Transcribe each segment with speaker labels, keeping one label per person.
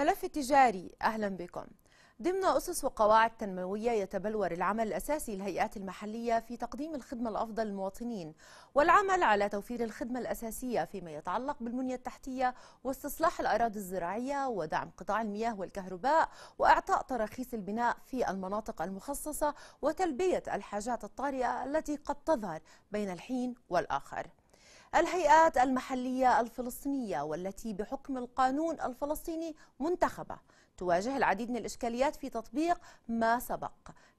Speaker 1: الملف التجاري أهلا بكم ضمن أسس وقواعد تنموية يتبلور العمل الأساسي للهيئات المحلية في تقديم الخدمة الأفضل للمواطنين والعمل على توفير الخدمة الأساسية فيما يتعلق بالبنية التحتية واستصلاح الأراضي الزراعية ودعم قطاع المياه والكهرباء وإعطاء تراخيص البناء في المناطق المخصصة وتلبية الحاجات الطارئة التي قد تظهر بين الحين والآخر الهيئات المحلية الفلسطينية والتي بحكم القانون الفلسطيني منتخبة تواجه العديد من الإشكاليات في تطبيق ما سبق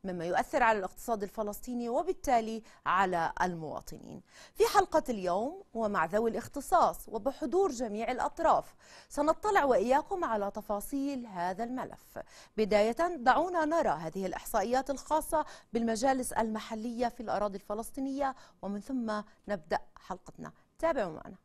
Speaker 1: مما يؤثر على الاقتصاد الفلسطيني وبالتالي على المواطنين في حلقة اليوم ومع ذوي الاختصاص وبحضور جميع الأطراف سنطلع وإياكم على تفاصيل هذا الملف بداية دعونا نرى هذه الإحصائيات الخاصة بالمجالس المحلية في الأراضي الفلسطينية ومن ثم نبدأ حلقتنا تابعوا معنا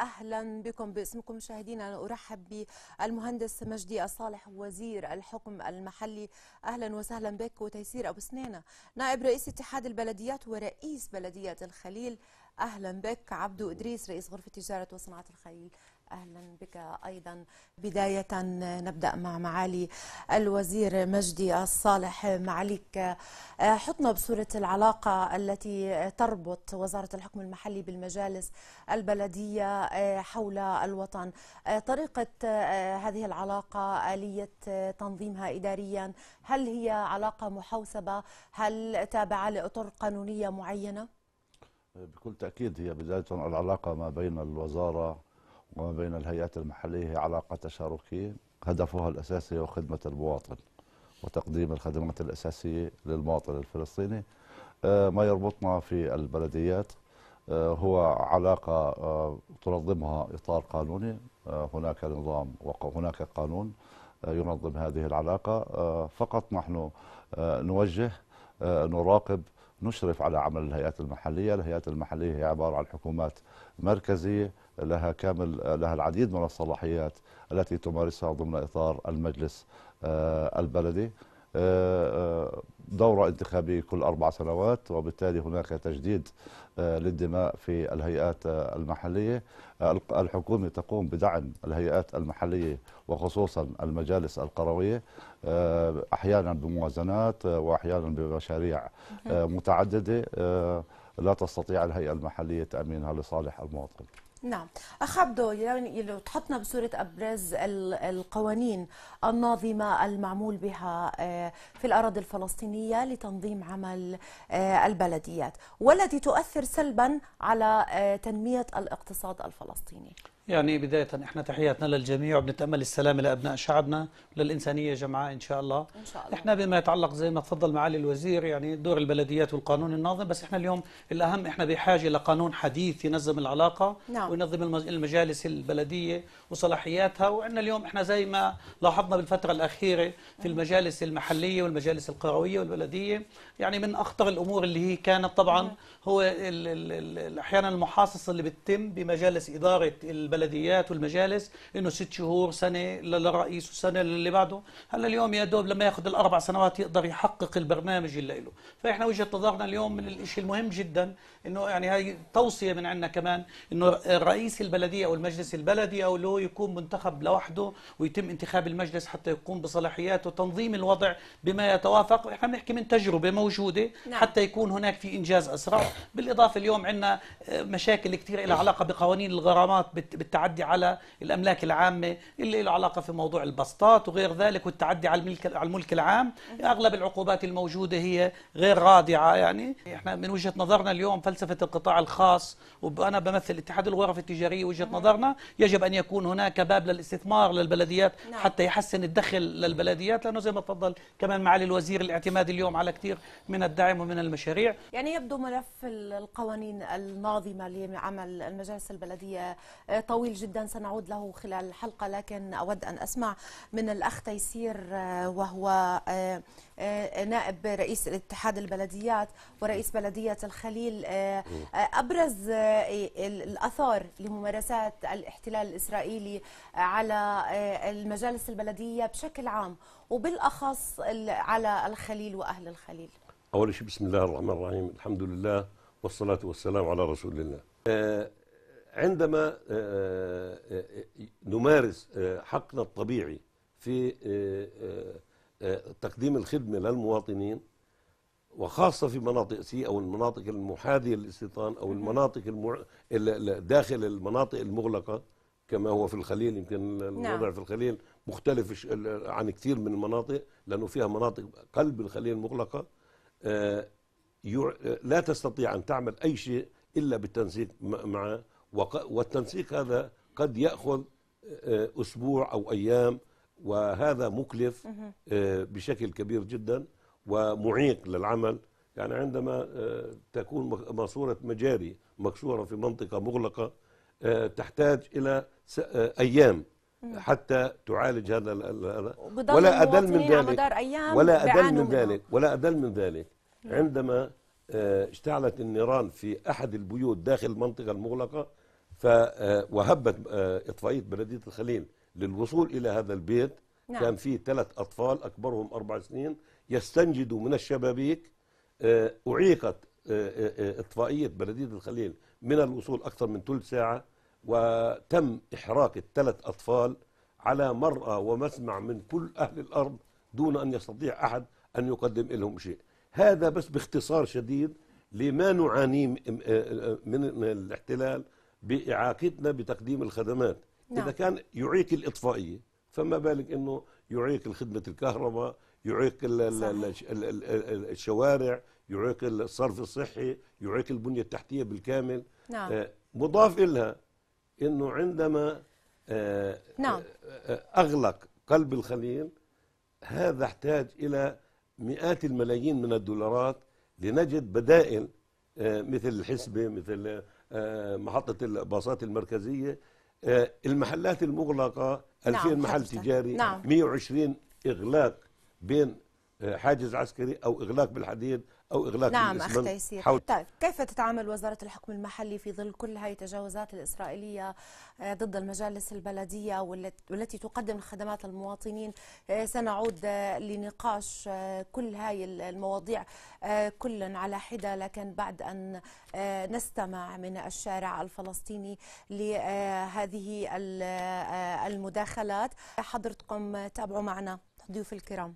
Speaker 1: اهلا بكم باسمكم مشاهدينا انا ارحب بالمهندس مجدي الصالح وزير الحكم المحلي اهلا وسهلا بك وتيسير ابو سنانه نائب رئيس اتحاد البلديات ورئيس بلديه الخليل اهلا بك عبدو ادريس رئيس غرفه تجاره وصناعه الخليل أهلا بك أيضا بداية نبدأ مع معالي الوزير مجدي الصالح معاليك حطنا بصورة العلاقة التي تربط وزارة الحكم المحلي بالمجالس البلدية آه، حول الوطن آه، طريقة آه، هذه العلاقة آلية تنظيمها إداريا هل هي علاقة محوسبة هل تابعة لأطر قانونية معينة؟
Speaker 2: بكل تأكيد هي بداية العلاقة ما بين الوزارة وما بين الهيئات المحلية هي علاقة تشاركية هدفها الأساسي هو خدمة المواطن وتقديم الخدمات الأساسية للمواطن الفلسطيني آه، ما يربطنا في البلديات آه، هو علاقة آه، تنظمها إطار قانوني هناك نظام وهناك قانون ينظم هذه العلاقة فقط نحن نوجه نراقب نشرف على عمل الهيئات المحلية الهيئات المحلية هي عبارة عن حكومات مركزية لها كامل لها العديد من الصلاحيات التي تمارسها ضمن اطار المجلس آه، البلدي آه، آه، دورة انتخابي كل أربع سنوات وبالتالي هناك تجديد للدماء في الهيئات المحلية الحكومة تقوم بدعم الهيئات المحلية وخصوصا المجالس القروية أحيانا بموازنات وأحيانا بمشاريع متعددة لا تستطيع الهيئة المحلية تأمينها لصالح المواطن
Speaker 1: نعم أخ عبدو يعني لو تحطنا بصورة أبرز القوانين الناظمة المعمول بها آه، في الأراضي الفلسطينية لتنظيم عمل آه، البلديات والتي تؤثر سلبا على آه، تنمية الاقتصاد الفلسطيني
Speaker 3: يعني بداية احنا تحياتنا للجميع وبنتأمل السلام لأبناء شعبنا للإنسانية جمعاء إن شاء الله إن شاء الله احنا بما يتعلق زي ما تفضل معالي الوزير يعني دور البلديات والقانون الناظم بس احنا اليوم الأهم احنا بحاجة لقانون حديث ينظم العلاقة نعم. وينظم المجالس البلدية وصلاحياتها وعندنا اليوم احنا زي ما لاحظنا بالفترة الأخيرة في المجالس المحلية والمجالس القروية والبلدية يعني من أخطر الأمور اللي هي كانت طبعا نعم. هو احيانا المحاصصه اللي بتتم بمجالس اداره البلديات والمجالس انه ست شهور سنه للرئيس وسنه للي بعده هلا اليوم يا دوب لما ياخذ الاربع سنوات يقدر يحقق البرنامج اللي له فاحنا وجهه نظرنا اليوم من الشيء المهم جدا انه يعني هاي توصيه من عندنا كمان انه رئيس البلديه او المجلس البلدي او اللي هو يكون منتخب لوحده ويتم انتخاب المجلس حتى يقوم بصلاحياته تنظيم الوضع بما يتوافق احنا بنحكي من تجربه موجوده نعم. حتى يكون هناك في انجاز اسرع بالاضافه اليوم عندنا آه، مشاكل كثير لها علاقه بقوانين الغرامات بالتعدي على الاملاك العامه اللي له علاقه في موضوع البسطات وغير ذلك والتعدي على الملك على الملك العام اغلب العقوبات الموجوده هي غير رادعه يعني احنا من وجهه نظرنا اليوم فلسفة القطاع الخاص وأنا بمثل اتحاد الغرف التجارية وجهة نظرنا يجب أن يكون هناك باب للاستثمار للبلديات نعم. حتى يحسن الدخل للبلديات لأنه زي ما تفضل كمان معالي الوزير الاعتماد اليوم على كثير من الدعم ومن المشاريع
Speaker 1: يعني يبدو ملف القوانين الناظمة لعمل المجالس البلدية آه، طويل جدا سنعود له خلال الحلقة لكن أود أن أسمع من الأخ تيسير آه، وهو آه، نائب رئيس اتحاد البلديات ورئيس بلدية الخليل آه، آه، ابرز آه، إيه، الاثار لممارسات الاحتلال الاسرائيلي على المجالس البلديه بشكل عام وبالاخص على الخليل واهل الخليل
Speaker 4: اول شيء بسم الله الرحمن الرحيم الحمد لله والصلاه والسلام على رسول الله عندما نمارس حقنا الطبيعي في تقديم الخدمه للمواطنين وخاصة في مناطق سي أو المناطق المحاذية للاستيطان أو المناطق المع... داخل المناطق المغلقة كما هو في الخليل يمكن نعم. الوضع نعم. في الخليل مختلف عن كثير من المناطق لأنه فيها مناطق قلب الخليل المغلقه آه، لا تستطيع أن تعمل أي شيء إلا بالتنسيق مع والتنسيق هذا قد يأخذ آه، أسبوع أو أيام وهذا مكلف آه، بشكل كبير جداً ومعيق للعمل يعني عندما آه، تكون ماسورة مجاري مكسورة في منطقة مغلقة آه، تحتاج إلى آه، أيام حتى تعالج هذا ولا أدل من ذلك ولا أدل من ذلك ولا أدل من ذلك عندما اشتعلت النيران في أحد البيوت داخل المنطقة المغلقة وهبت إطفائية بلدية الخليل للوصول إلى هذا البيت نعم. كان فيه ثلاث أطفال أكبرهم أربع سنين يستنجدوا من الشبابيك آه، أعيقت آه، آه، إطفائية بلدية الخليل من الوصول أكثر من ثلث ساعة وتم إحراق الثلاث أطفال على مرأى ومسمع من كل أهل الأرض دون أن يستطيع أحد أن يقدم لهم شيء هذا بس باختصار شديد لما نعانيه من الاحتلال بإعاقتنا بتقديم الخدمات نعم. إذا كان يعيق الإطفائية فما بالك أنه يعيق خدمة الكهرباء يعيق الشوارع يعيق الصرف الصحي يعيق البنية التحتية بالكامل نعم. آه، مضاف إلها أنه عندما آه، نعم. آه، أغلق قلب الخليل هذا احتاج إلى مئات الملايين من الدولارات لنجد بدائل مثل الحسبة مثل محطة الباصات المركزية المحلات المغلقة 2000 نعم محل تجاري نعم. 120 إغلاق بين آه، حاجز عسكري او اغلاق بالحديد او اغلاق نعم اختي تيسير حول... طيب
Speaker 1: كيف تتعامل وزاره الحكم المحلي في ظل كل هذه التجاوزات الاسرائيليه آه، ضد المجالس البلديه والتي تقدم الخدمات للمواطنين آه، سنعود لنقاش كل هاي المواضيع كل على حده لكن بعد ان نستمع من الشارع الفلسطيني لهذه المداخلات حضرتكم تابعوا معنا ضيوف الكرام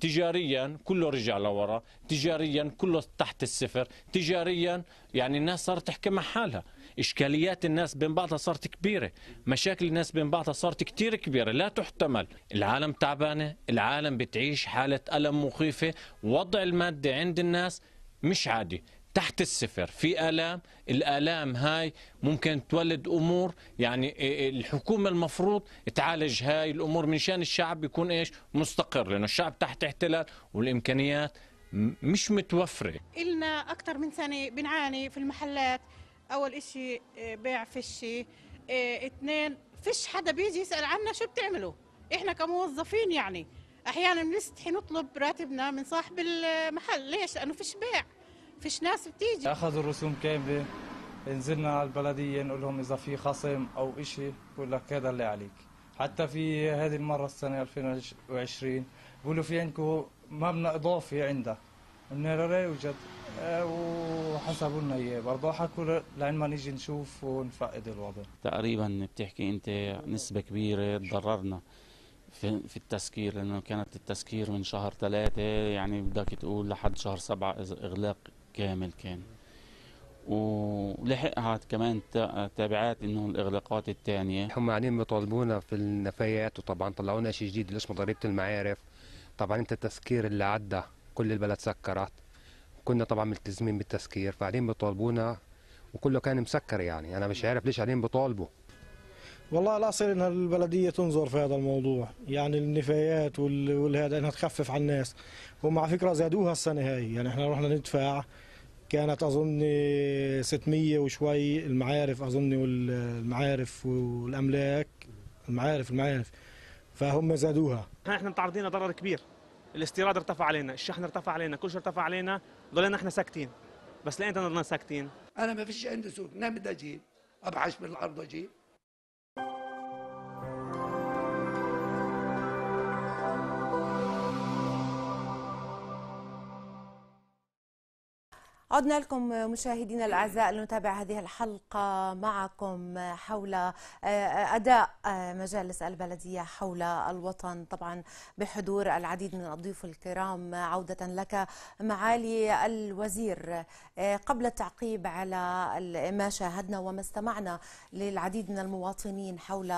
Speaker 5: تجاريا كله رجع لورا تجاريا كله تحت الصفر تجاريا يعني الناس صارت تحكي مع حالها إشكاليات الناس بين بعضها صارت كبيرة مشاكل الناس بين بعضها صارت كتير كبيرة لا تحتمل العالم تعبانة العالم بتعيش حالة ألم مخيفة وضع المادة عند الناس مش عادي تحت الصفر في آلام الآلام هاي ممكن تولد أمور يعني الحكومة المفروض تعالج هاي الأمور من شان الشعب يكون إيش مستقر لأنه الشعب تحت احتلال والإمكانيات مش متوفرة
Speaker 1: إلنا أكثر من سنة بنعاني في المحلات أول إشي بيع فشي اثنين فيش حدا بيجي يسأل عنا شو بتعملوا إحنا كموظفين يعني أحيانا بنستحي نطلب راتبنا من صاحب المحل ليش لأنه فيش بيع فيش ناس بتيجي
Speaker 6: اخذوا الرسوم كامله نزلنا على البلديه نقول لهم اذا في خصم او شيء بقول لك هذا اللي عليك حتى في هذه المره السنه 2020 بقولوا في عندكم مبنى اضافي عندك قلنا له لا يوجد آه، وحسبوا لنا اياه برضه حكوا لعين ما نيجي نشوف ونفقد الوضع
Speaker 5: تقريبا بتحكي انت نسبه كبيره تضررنا في, في التسكير لانه كانت التسكير من شهر ثلاثة يعني بدك تقول لحد شهر سبعة اغلاق كامل كان ولحقها كمان تبعات انه الاغلاقات الثانيه هم قاعدين بيطالبونا في النفايات وطبعا طلعوا لنا شيء جديد اللي اسمه ضريبه المعارف طبعا
Speaker 7: انت التسكير اللي عدى كل البلد سكرت كنا طبعا ملتزمين بالتسكير فقاعدين بيطالبونا وكله كان مسكر يعني انا مش عارف ليش قاعدين بيطالبوا
Speaker 8: والله الاصل انها البلديه تنظر في هذا الموضوع يعني النفايات والهذا انها تخفف على الناس هم على فكره زادوها السنه هاي يعني احنا رحنا ندفع كانت اظن 600 وشوي المعارف اظن والمعارف والاملاك المعارف المعارف فهم زادوها
Speaker 9: احنا متعرضين لضرر كبير الاستيراد ارتفع علينا الشحن ارتفع علينا كل شيء ارتفع علينا ضلينا احنا ساكتين بس لين ضلنا ساكتين انا ما فيش عندي سوق نام بدي اجيب ابعش بالارض اجيب
Speaker 1: عدنا لكم مشاهدينا الاعزاء لنتابع هذه الحلقه معكم حول آه، اداء آه، مجالس البلديه حول الوطن طبعا بحضور العديد من الضيوف الكرام عوده لك معالي الوزير آه، قبل التعقيب على ما شاهدنا وما استمعنا للعديد من المواطنين حول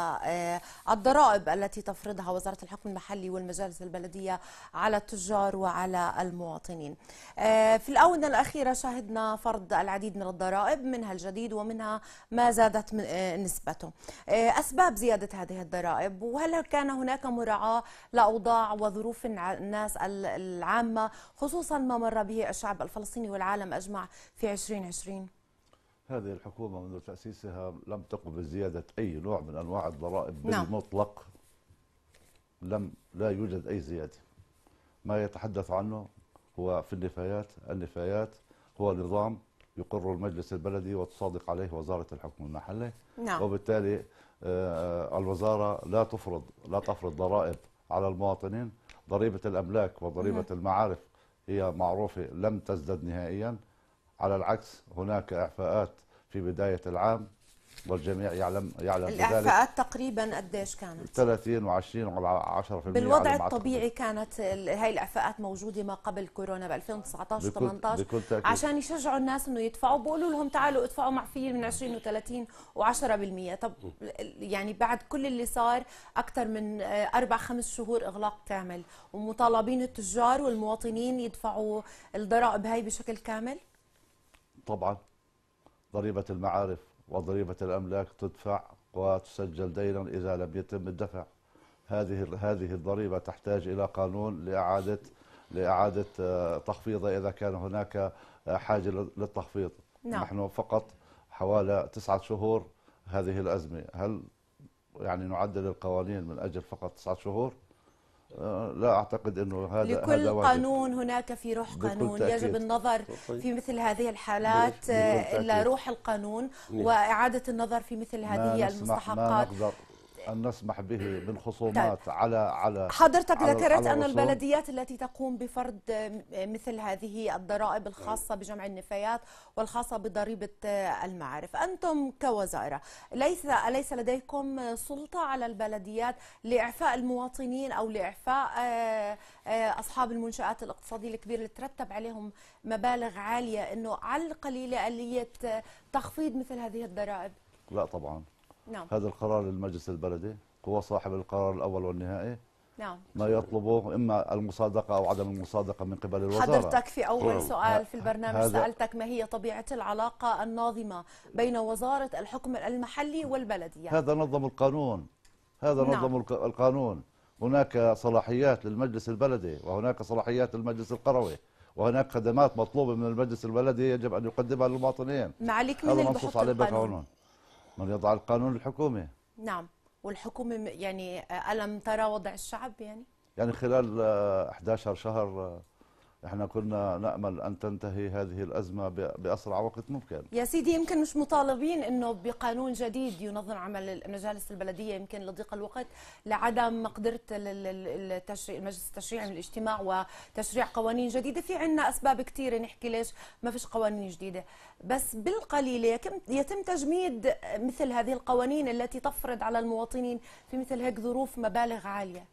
Speaker 1: الضرائب التي تفرضها وزاره الحكم المحلي والمجالس البلديه على التجار وعلى المواطنين في الاونه الاخيره شهدنا فرض العديد من الضرائب منها الجديد ومنها ما زادت آه، نسبته آه، أسباب زيادة هذه الضرائب وهل كان هناك مراعاة لأوضاع وظروف الناس العامة خصوصا ما مر به الشعب الفلسطيني والعالم أجمع في 2020
Speaker 2: هذه الحكومة منذ تأسيسها لم تقم بزيادة أي نوع من أنواع الضرائب بالمطلق نعم. لم لا يوجد أي زيادة ما يتحدث عنه هو في النفايات النفايات هو نظام يقره المجلس البلدي وتصادق عليه وزارة الحكم المحلي نعم. وبالتالي آه، آه، الوزارة لا تفرض لا تفرض ضرائب على المواطنين ضريبة الأملاك وضريبة مم. المعارف هي معروفة لم تزدد نهائيا على العكس هناك إعفاءات في بداية العام والجميع يعلم يعلم الاعفاءات بذلك
Speaker 1: تقريبا قديش كانت
Speaker 2: 30 و20 و10% بالوضع الطبيعي
Speaker 1: كانت هاي الاعفاءات موجوده ما قبل كورونا ب 2019 و18 بكل تأكيد. عشان يشجعوا الناس انه يدفعوا بيقولوا لهم تعالوا ادفعوا معفيه من 20 و30 و10% طب يعني بعد كل اللي صار اكثر من اربع خمس شهور اغلاق كامل ومطالبين التجار والمواطنين يدفعوا الضرائب هاي بشكل كامل
Speaker 2: طبعا ضريبه المعارف وضريبة الأملاك تدفع وتسجل دينا إذا لم يتم الدفع هذه هذه الضريبة تحتاج إلى قانون لإعادة لإعادة آه، تخفيضها إذا كان هناك آه، حاجة للتخفيض نعم. نحن فقط حوالي تسعة شهور هذه الأزمة هل يعني نعدل القوانين من أجل فقط تسعة شهور آه، لا اعتقد انه هذا لكل هذا قانون
Speaker 1: هناك في روح قانون يجب النظر طيب. في مثل هذه الحالات آه، الى روح القانون نعم. واعاده النظر في مثل هذه المستحقات
Speaker 2: أن نسمح به بالخصومات طيب. على على حضرتك على ذكرت أن البلديات
Speaker 1: التي تقوم بفرض مثل هذه الضرائب الخاصة طيب. بجمع النفايات والخاصة بضريبة المعارف أنتم كوزارة ليس أليس لديكم سلطة على البلديات لإعفاء المواطنين أو لإعفاء آه، آه، أصحاب المنشآت الاقتصادية الكبيرة اللي ترتب عليهم مبالغ عالية أنه على القليلة آلية تخفيض مثل هذه الضرائب لا طبعا نعم. هذا
Speaker 2: القرار للمجلس البلدي هو صاحب القرار الأول والنهائي نعم ما يطلبه اما المصادقه او عدم المصادقه من قبل الوزاره حضرتك في اول سؤال
Speaker 1: في البرنامج سالتك ما هي طبيعه العلاقه الناظمه بين وزاره الحكم المحلي والبلدي يعني. هذا
Speaker 2: نظم القانون هذا نعم. نظم القانون هناك صلاحيات للمجلس البلدي وهناك صلاحيات للمجلس القروي وهناك خدمات مطلوبه من المجلس البلدي يجب ان يقدمها للمواطنين معاليك من هذا منصوص من يضع القانون الحكومه
Speaker 1: نعم والحكومه يعني الم ترى وضع الشعب يعني
Speaker 2: يعني خلال 11 آه، شهر آه، احنا كنا نامل ان تنتهي هذه الازمه باسرع وقت ممكن
Speaker 1: يا سيدي يمكن مش مطالبين انه بقانون جديد ينظم عمل المجالس البلديه يمكن لضيق الوقت لعدم مقدره التشريع المجلس التشريعي من الاجتماع وتشريع قوانين جديده في عنا اسباب كثيره نحكي ليش ما فيش قوانين جديده بس بالقليله يتم تجميد مثل هذه القوانين التي تفرض على المواطنين في مثل هيك ظروف مبالغ عاليه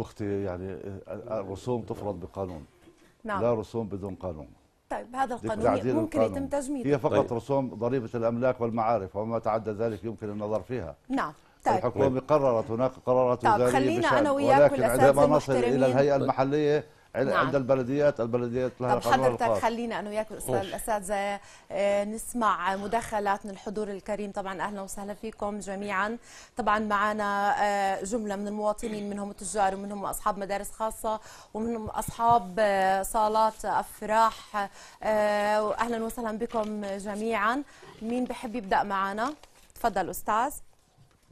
Speaker 2: اختي يعني الرسوم آه، آه، تفرض بقانون نعم. لا رسوم بدون قانون طيب هذا القانون ممكن القانون. يتم تجميده هي فقط طيب. رسوم ضريبه الاملاك والمعارف وما تعدى ذلك يمكن النظر فيها
Speaker 1: نعم طيب. الحكومه
Speaker 2: قررت هناك قرارات طيب. وزاريه خلينا انا وياك ولكن عندما نصل الى الهيئه المحليه نعم. عند البلديات البلديات لها طب حضرتك خلينا
Speaker 1: انا وياك الاساتذه آه، نسمع مداخلات من الحضور الكريم طبعا اهلا وسهلا فيكم جميعا طبعا معنا آه، جمله من المواطنين منهم تجار ومنهم اصحاب مدارس خاصه ومنهم اصحاب آه، صالات افراح واهلا وسهلا بكم جميعا مين بحب يبدا معنا تفضل استاذ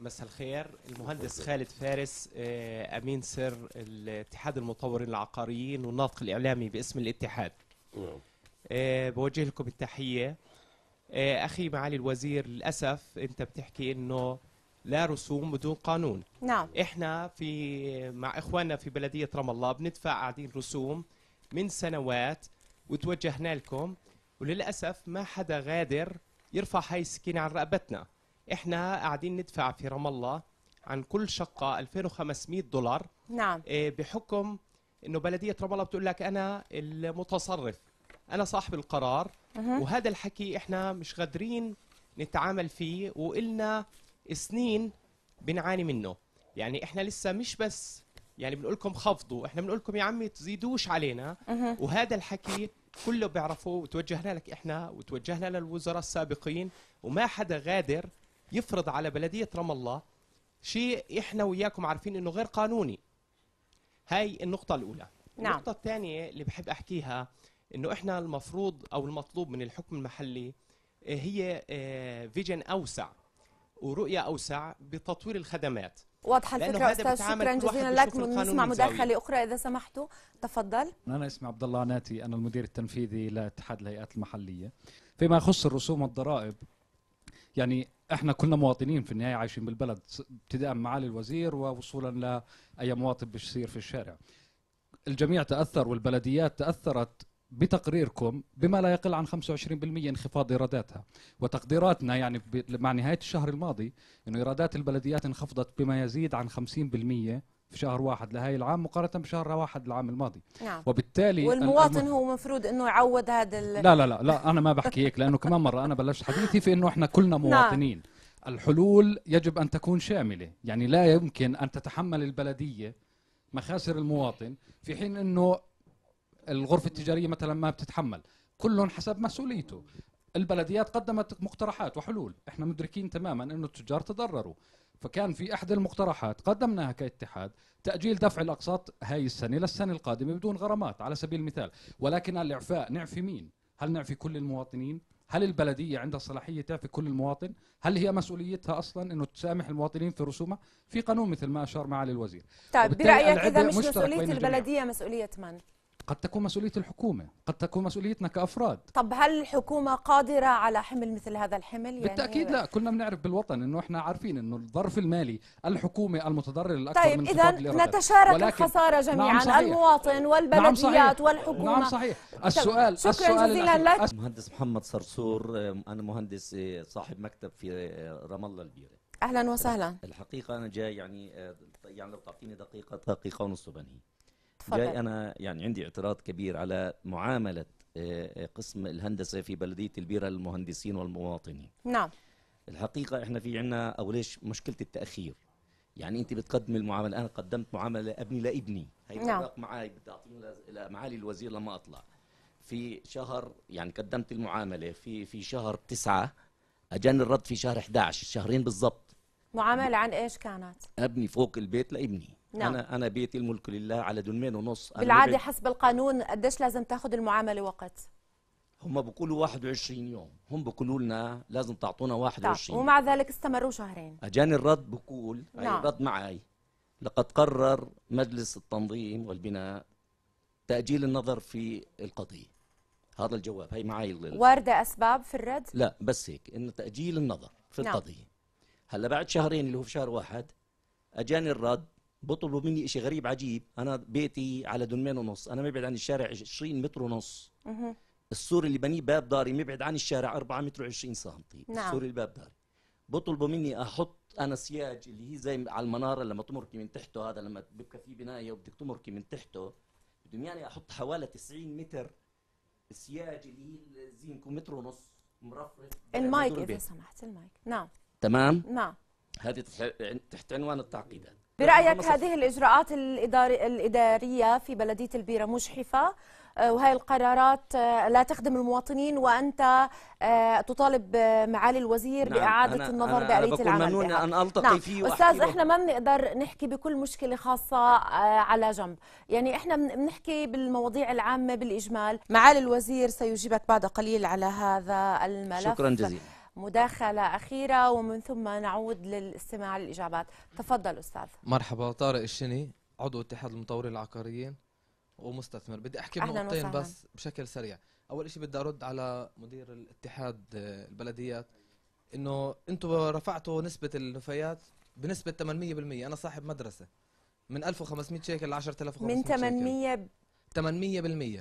Speaker 9: مساء الخير المهندس خالد فارس آه، امين سر الاتحاد المطورين العقاريين والناطق الاعلامي باسم الاتحاد نعم. آه، بوجه لكم التحيه آه، اخي معالي الوزير للاسف انت بتحكي انه لا رسوم بدون قانون نعم احنا في مع اخواننا في بلديه رام الله بندفع قاعدين رسوم من سنوات وتوجهنا لكم وللاسف ما حدا غادر يرفع هاي السكينه عن رقبتنا احنا قاعدين ندفع في رام الله عن كل شقه 2500 دولار نعم إيه، بحكم انه بلديه رام الله بتقول لك انا المتصرف انا صاحب القرار أه. وهذا الحكي احنا مش قادرين نتعامل فيه وإلنا سنين بنعاني منه يعني احنا لسه مش بس يعني بنقول لكم خفضوا احنا بنقول لكم يا عمي تزيدوش علينا أه. وهذا الحكي كله بيعرفوه وتوجهنا لك احنا وتوجهنا للوزراء السابقين وما حدا غادر يفرض على بلديه رام الله شيء احنا وياكم عارفين انه غير قانوني هاي النقطه الاولى نعم. النقطه الثانيه اللي بحب احكيها انه احنا المفروض او المطلوب من الحكم المحلي آه، هي فيجن آه، اوسع ورؤيه اوسع بتطوير الخدمات واضحه الفكره استاذ شكرا جزيلا لك نسمع
Speaker 1: مداخله اخرى اذا سمحتوا تفضل
Speaker 7: انا اسمي عبد الله عناتي انا المدير التنفيذي لاتحاد الهيئات المحليه فيما يخص الرسوم والضرائب يعني احنا كنا مواطنين في النهايه عايشين بالبلد ابتداء معالي الوزير ووصولا لاي مواطن بيصير في الشارع. الجميع تاثر والبلديات تاثرت بتقريركم بما لا يقل عن 25% انخفاض ايراداتها وتقديراتنا يعني مع نهايه الشهر الماضي انه ايرادات البلديات انخفضت بما يزيد عن 50% في شهر واحد لهي العام مقارنه بشهر واحد العام الماضي نعم. وبالتالي والمواطن الم...
Speaker 1: هو مفروض انه يعوض هذا ال... لا
Speaker 7: لا لا لا انا ما بحكي هيك لانه كمان مره انا بلشت حديثي في انه احنا كلنا نعم. مواطنين نعم. الحلول يجب ان تكون شامله يعني لا يمكن ان تتحمل البلديه مخاسر المواطن في حين انه الغرفه التجاريه مثلا ما بتتحمل كل حسب مسؤوليته البلديات قدمت مقترحات وحلول احنا مدركين تماما انه التجار تضرروا فكان في احدى المقترحات قدمناها كاتحاد تاجيل دفع الاقساط هاي السنه للسنه القادمه بدون غرامات على سبيل المثال ولكن الاعفاء نعفي مين هل نعفي كل المواطنين هل البلديه عندها صلاحيه تعفي كل المواطن هل هي مسؤوليتها اصلا انه تسامح المواطنين في رسومها في قانون مثل ما اشار معالي الوزير طيب برايك اذا مش مسؤوليه البلديه
Speaker 1: مسؤوليه من
Speaker 7: قد تكون مسؤولية الحكومة قد تكون مسؤوليتنا كأفراد
Speaker 1: طب هل الحكومة قادرة على حمل مثل هذا الحمل؟ يعني بالتأكيد لا
Speaker 7: كلنا بنعرف بالوطن أنه إحنا عارفين أنه الظرف المالي الحكومة المتضرر الأكثر طيب من إذا نتشارك الخسارة نعم، جميعا نعم
Speaker 1: المواطن والبلديات نعم صحيح. والحكومة نعم صحيح السؤال شكرا السؤال جزيلا لك
Speaker 7: مهندس
Speaker 10: محمد صرصور أنا مهندس آه، صاحب مكتب في آه، رام الله البيرة أهلا وسهلا الحقيقة أنا جاي يعني آه، يعني لو تعطيني دقيقة دقيقة ونص بنهي جاي انا يعني عندي اعتراض كبير على معامله آه، آه، قسم الهندسه في بلديه البيره للمهندسين والمواطنين نعم الحقيقه احنا في عندنا او ليش مشكله التاخير يعني انت بتقدم المعامله انا قدمت معامله ابني لابني هي بتوراق نعم. معي بدي اعطيه لمعالي الوزير لما اطلع في شهر يعني قدمت المعامله في في شهر تسعة اجاني الرد في شهر 11 شهرين بالضبط
Speaker 1: معامله عن ايش كانت
Speaker 10: ابني فوق البيت لابني نعم. انا انا بيتي الملك لله على دونمين ونص بالعاده حسب
Speaker 1: القانون قديش لازم تاخذ المعامله وقت
Speaker 10: هم بيقولوا 21 يوم هم بيقولوا لنا لازم تعطونا 21 طيب، يوم ومع
Speaker 1: ذلك استمروا شهرين
Speaker 10: اجاني الرد بقول نعم. الرد معي لقد قرر مجلس التنظيم والبناء تاجيل النظر في القضيه هذا الجواب هي معي وارده
Speaker 1: اسباب في الرد
Speaker 10: لا بس هيك انه تاجيل النظر في نعم. القضيه هلا بعد شهرين اللي هو في شهر واحد اجاني الرد بطلبوا مني شيء غريب عجيب انا بيتي على دنمان ونص انا مبعد عن الشارع 20 متر ونص السور اللي بنيه باب داري مبعد عن الشارع 4 متر و20 سم نعم. السور الباب داري بطلبوا مني احط انا سياج اللي هي زي على المناره لما تمركي من تحته هذا لما بيبقى في بنايه وبدك تمركي من تحته بدهم يعني احط حوالي 90 متر سياج اللي هي الزينكو متر ونص مرفرف المايك اذا سمحت
Speaker 1: المايك نعم تمام نعم
Speaker 10: هذه تحت عنوان التعقيدات برايك هذه
Speaker 1: الاجراءات الاداريه في بلديه البيره مجحفه آه، وهي القرارات آه، لا تخدم المواطنين وانت آه، تطالب معالي الوزير نعم باعاده أنا النظر أنا بآلية أنا العمل ممنون ان التقي نعم فيه استاذ احنا ما بنقدر نحكي بكل مشكله خاصه على جنب يعني احنا بنحكي بالمواضيع العامه بالاجمال معالي الوزير سيجيبك بعد قليل على هذا الملف شكرا جزيلا مداخلة أخيرة ومن ثم نعود للاستماع للإجابات تفضل أستاذ
Speaker 6: مرحبا طارق الشني عضو اتحاد المطورين العقاريين ومستثمر بدي أحكي بنقطتين بس بشكل سريع أول شيء بدي أرد على مدير الاتحاد آه، البلديات إنه أنتم رفعتوا نسبة النفايات بنسبة 800% أنا صاحب مدرسة من 1500 شيكل ل 10500 شيكل من 800 شيكل.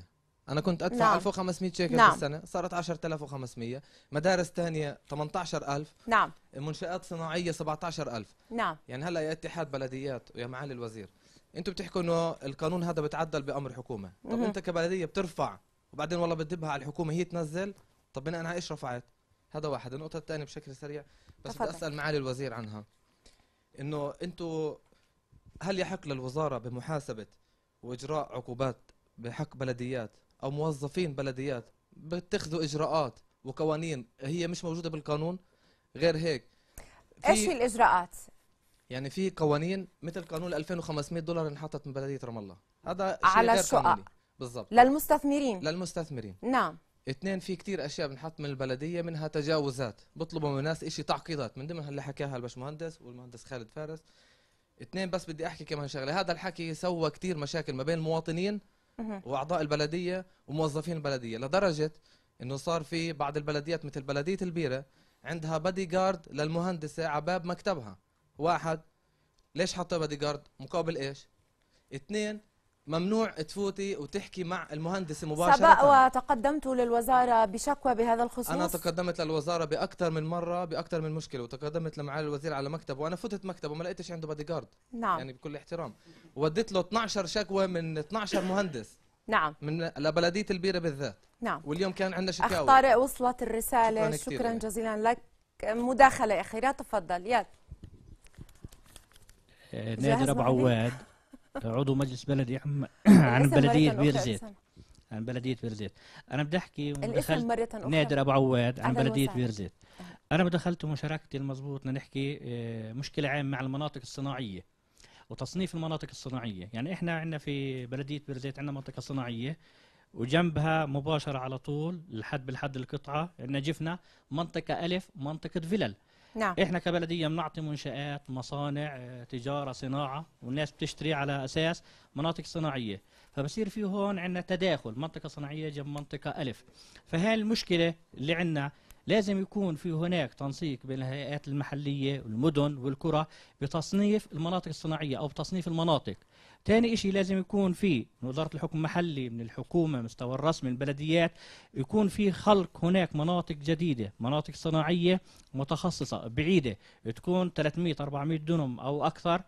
Speaker 6: 800% انا كنت ادفع نعم. 1500 شيكل نعم. بالسنه صارت 10500 مدارس ثانيه 18000 نعم منشات صناعيه 17000 نعم يعني هلا يا اتحاد بلديات ويا معالي الوزير انتم بتحكوا انه القانون هذا بتعدل بامر حكومه طب انت كبلديه بترفع وبعدين والله بتدبها على الحكومه هي تنزل طب بناء على ايش رفعت هذا واحد النقطه الثانيه بشكل سريع بس بدي اسال معالي الوزير عنها انه انتم هل يحق للوزاره بمحاسبه واجراء عقوبات بحق بلديات او موظفين بلديات بتخذوا اجراءات وقوانين هي مش موجوده بالقانون غير هيك
Speaker 1: ايش هي الاجراءات
Speaker 6: يعني في قوانين مثل قانون 2500 دولار انحطت من بلديه رام الله هذا شيء على غير الشقق بالضبط للمستثمرين للمستثمرين نعم اثنين في كثير اشياء بنحط من البلديه منها تجاوزات بطلبوا من الناس شيء تعقيدات من ضمنها اللي حكاها البشمهندس والمهندس خالد فارس اثنين بس بدي احكي كمان شغله هذا الحكي سوى كثير مشاكل ما بين المواطنين واعضاء البلديه وموظفين البلديه لدرجه انه صار في بعض البلديات مثل بلديه البيره عندها بادي جارد للمهندسه على باب مكتبها واحد ليش حطوا بادي جارد مقابل ايش اثنين ممنوع تفوتي وتحكي مع المهندس مباشرة سبق
Speaker 1: وتقدمت للوزارة بشكوى بهذا الخصوص أنا تقدمت
Speaker 6: للوزارة بأكثر من مرة بأكثر من مشكلة وتقدمت لمعالي الوزير على مكتبه وأنا فتت مكتبه وما لقيتش عنده بادي جارد نعم يعني بكل احترام وديت له 12 شكوى من 12 مهندس نعم من لبلدية البيرة بالذات نعم واليوم كان عندنا شكاوى أخ طارق
Speaker 1: وصلت الرسالة شكرا, شكرا جزيلا لك مداخلة أخيرة تفضل يا
Speaker 8: نادر أبو عواد عضو مجلس بلدي عن عن بلديه بير زيت عن بلديه بير زيت انا بدي احكي الاسم مرة أخرى نادر ابو عواد عن بلديه بير زيت انا دخلت مشاركتي المضبوط نحكي آه، مشكله عامه مع المناطق الصناعيه وتصنيف المناطق الصناعيه يعني احنا عندنا في بلديه بير زيت عندنا منطقه صناعيه وجنبها مباشرة على طول لحد بالحد القطعة عندنا جفنا منطقة ألف منطقة فلل نعم احنا كبلديه بنعطي منشات مصانع تجاره صناعه والناس بتشتري على اساس مناطق صناعيه فبصير في هون عندنا تداخل منطقه صناعيه جنب منطقه الف فهي المشكله اللي عندنا لازم يكون في هناك تنسيق بين الهيئات المحليه والمدن والقرى بتصنيف المناطق الصناعيه او بتصنيف المناطق ثاني شيء لازم يكون في من وزارة الحكم المحلي من الحكومة مستوى الرسم من البلديات يكون في خلق هناك مناطق جديدة مناطق صناعية متخصصة بعيدة تكون 300 400 دونم أو أكثر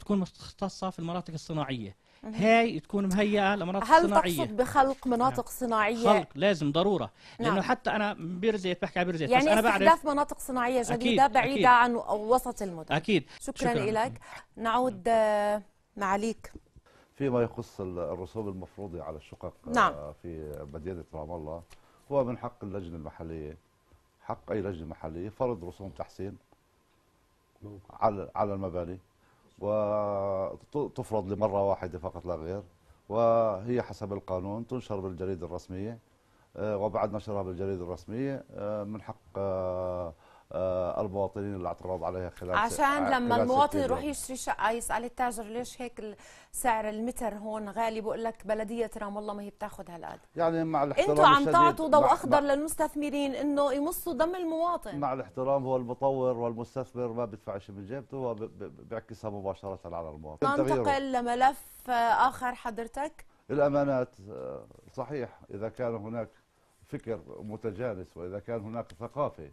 Speaker 8: تكون مختصة في المناطق الصناعية هاي تكون مهيئه لمناطق هل صناعيه هل تقصد
Speaker 1: بخلق مناطق نعم. صناعيه خلق
Speaker 8: لازم ضروره نعم. لانه حتى انا
Speaker 2: بير زيت بحكي على بير زيت يعني بس انا بعرف
Speaker 1: مناطق صناعيه جديده أكيد. بعيده أكيد. عن وسط المدن اكيد شكرا, شكرا. لك نعم. نعود آه، معاليك
Speaker 2: فيما يخص الرسوم المفروضة على الشقق آه، نعم. في مدينة رام الله هو من حق اللجنة المحلية حق أي لجنة محلية فرض رسوم تحسين على على المباني وتفرض لمرة واحدة فقط لا غير وهي حسب القانون تنشر بالجريدة الرسمية آه، وبعد نشرها بالجريدة الرسمية آه، من حق آه، المواطنين الاعتراض عليها خلال عشان آه، لما المواطن يروح يشتري
Speaker 1: شقه يسال التاجر ليش هيك سعر المتر هون غالي بقول لك بلديه رام الله ما هي بتاخذ هالقد
Speaker 2: يعني مع الاحترام انتوا عم تعطوا ضوء اخضر
Speaker 1: للمستثمرين انه يمصوا دم المواطن
Speaker 2: مع الاحترام هو المطور والمستثمر ما بيدفعش من جيبته هو بيعكسها مباشره على المواطن ننتقل
Speaker 1: لملف آه، اخر حضرتك
Speaker 2: الامانات صحيح اذا كان هناك فكر متجانس واذا كان هناك ثقافه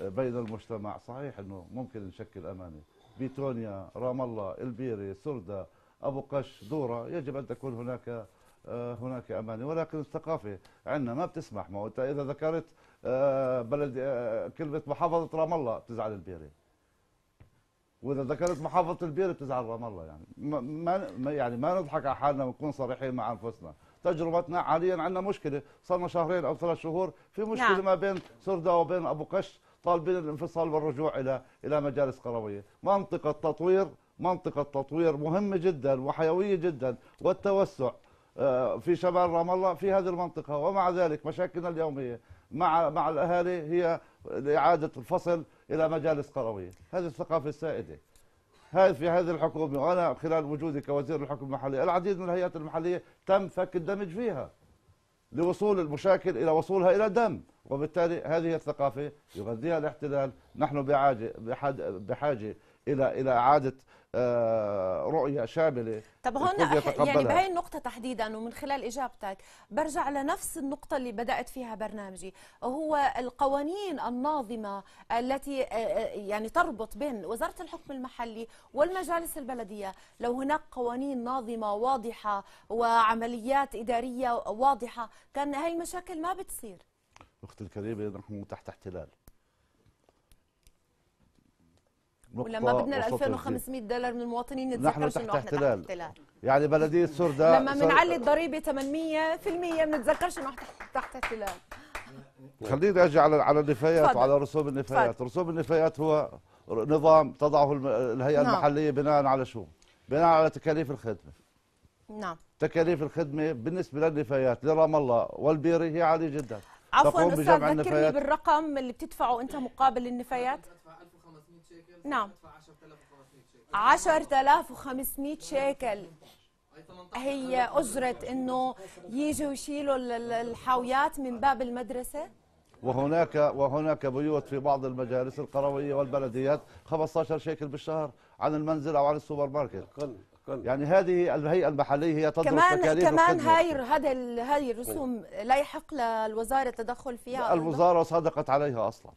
Speaker 2: بين المجتمع صحيح انه ممكن نشكل امانه بيتونيا رام الله البيره سردة ابو قش دوره يجب ان تكون هناك آه، هناك امانه ولكن الثقافه عندنا ما بتسمح ما انت اذا ذكرت آه، بلد آه، كلمه محافظه رام الله بتزعل البيره واذا ذكرت محافظه البيره بتزعل رام الله يعني ما يعني ما نضحك على حالنا ونكون صريحين مع انفسنا تجربتنا حاليا عندنا مشكله صار لنا شهرين او ثلاث شهور في مشكله نعم. ما بين سردة وبين ابو قش طالبين الانفصال والرجوع الى الى مجالس قرويه، منطقه تطوير منطقه تطوير مهمه جدا وحيويه جدا والتوسع آه، في شمال رام الله في هذه المنطقه ومع ذلك مشاكلنا اليوميه مع مع الاهالي هي لاعاده الفصل الى مجالس قرويه، هذه الثقافه السائده. هذا في هذه الحكومه وانا خلال وجودي كوزير الحكم المحلي العديد من الهيئات المحليه تم فك الدمج فيها. لوصول المشاكل إلى وصولها إلى الدم وبالتالي هذه الثقافة يغذيها الاحتلال نحن بحاجة, بحاجة إلى إلى إعادة آه، رؤيه شامله طب هون يعني بهي
Speaker 1: النقطه تحديدا ومن خلال اجابتك برجع لنفس النقطه اللي بدات فيها برنامجي هو القوانين الناظمه التي آه، آه، يعني تربط بين وزاره الحكم المحلي والمجالس البلديه لو هناك قوانين ناظمه واضحه وعمليات اداريه واضحه كان هاي المشاكل ما بتصير
Speaker 2: اختي الكريمه نحن تحت احتلال ولما بدنا ال 2500
Speaker 1: دولار من المواطنين نتذكر نحن تحت احتلال.
Speaker 2: يعني بلديه سوردا لما بنعلي
Speaker 1: الضريبه 8% بنتذكرش انه تحت احتلال
Speaker 2: خليني اجي على على النفايات وعلى رسوم النفايات، رسوم النفايات هو نظام تضعه الهيئه نعم. المحليه بناء على شو؟ بناء على تكاليف الخدمه. نعم تكاليف الخدمه بالنسبه للنفايات لرام الله والبيري هي عاليه جدا. عفوا استاذ ذكرني
Speaker 1: بالرقم اللي بتدفعه انت مقابل النفايات نعم 10500 شيكل هي أجرة أنه يجوا يشيلوا الحاويات من باب المدرسة
Speaker 2: وهناك وهناك بيوت في بعض المجالس القروية والبلديات 15 شيكل بالشهر عن المنزل أو عن السوبر ماركت يعني هذه الهيئه المحليه هي تضرب كمان كمان هاي
Speaker 1: هذا هاي الرسوم لا يحق للوزاره التدخل فيها الوزاره
Speaker 2: صادقت عليها اصلا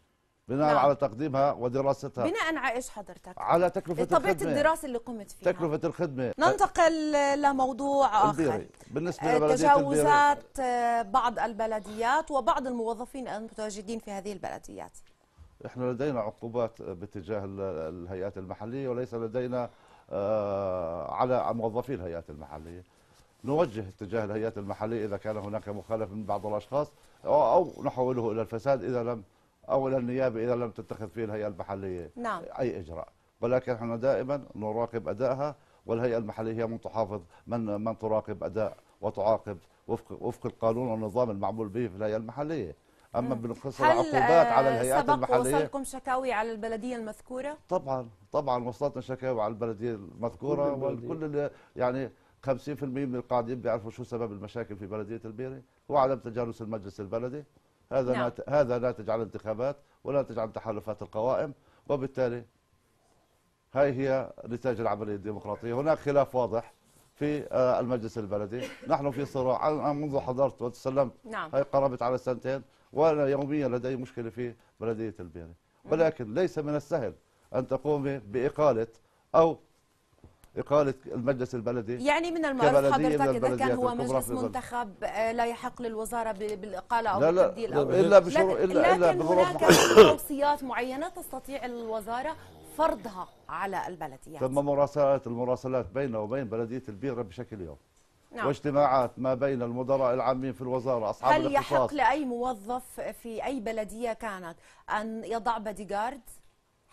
Speaker 2: بناء نعم. على تقديمها ودراستها بناء
Speaker 1: على ايش حضرتك؟ على تكلفة طبيعة الخدمة الدراسة اللي قمت فيها تكلفة الخدمة ننتقل لموضوع آخر
Speaker 2: بالنسبة آه، لبلدية تجاوزات
Speaker 1: آه، بعض البلديات وبعض الموظفين المتواجدين في هذه البلديات
Speaker 2: احنا لدينا عقوبات باتجاه الهيئات المحلية وليس لدينا آه، على موظفي الهيئات المحلية نوجه اتجاه الهيئات المحلية إذا كان هناك مخالف من بعض الأشخاص أو نحوله إلى الفساد إذا لم أو إلى النيابة إذا لم تتخذ فيه الهيئة المحلية نعم. أي إجراء ولكن احنا دائما نراقب أدائها والهيئة المحلية هي من تحافظ من من تراقب أداء وتعاقب وفق وفق القانون والنظام المعمول به في الهيئة المحلية اما نعم. بالنقص العقوبات على آه، الهيئات سبق المحليه وصلكم
Speaker 1: شكاوي على البلديه المذكوره
Speaker 2: طبعا طبعا وصلتنا شكاوي على البلديه المذكوره والكل يعني 50% من القاعدين بيعرفوا شو سبب المشاكل في بلديه البيره وعدم تجانس المجلس البلدي هذا نعم. هذا ناتج عن الانتخابات وناتج عن تحالفات القوائم وبالتالي هاي هي نتاج العمليه الديمقراطيه هناك خلاف واضح في آه، المجلس البلدي نحن في صراع منذ حضرت وتسلمت نعم. هاي قربت على سنتين وأنا يوميا لدي مشكلة في بلدية البيري ولكن ليس من السهل أن تقوم بإقالة أو إقالة المجلس البلدي يعني من المعروف حضرتك إذا كان هو مجلس منتخب
Speaker 1: آه، لا يحق للوزارة بالإقالة أو لا لا التبديل أو إلا بشروط إلا إلا بظروف هناك توصيات معينة تستطيع الوزارة فرضها على البلدية ثم
Speaker 2: مراسلات المراسلات بين وبين بلدية البيرة بشكل يوم نعم. واجتماعات ما بين المدراء العامين في الوزارة أصحاب هل يحق
Speaker 1: لأي موظف في أي بلدية كانت أن يضع بادي جارد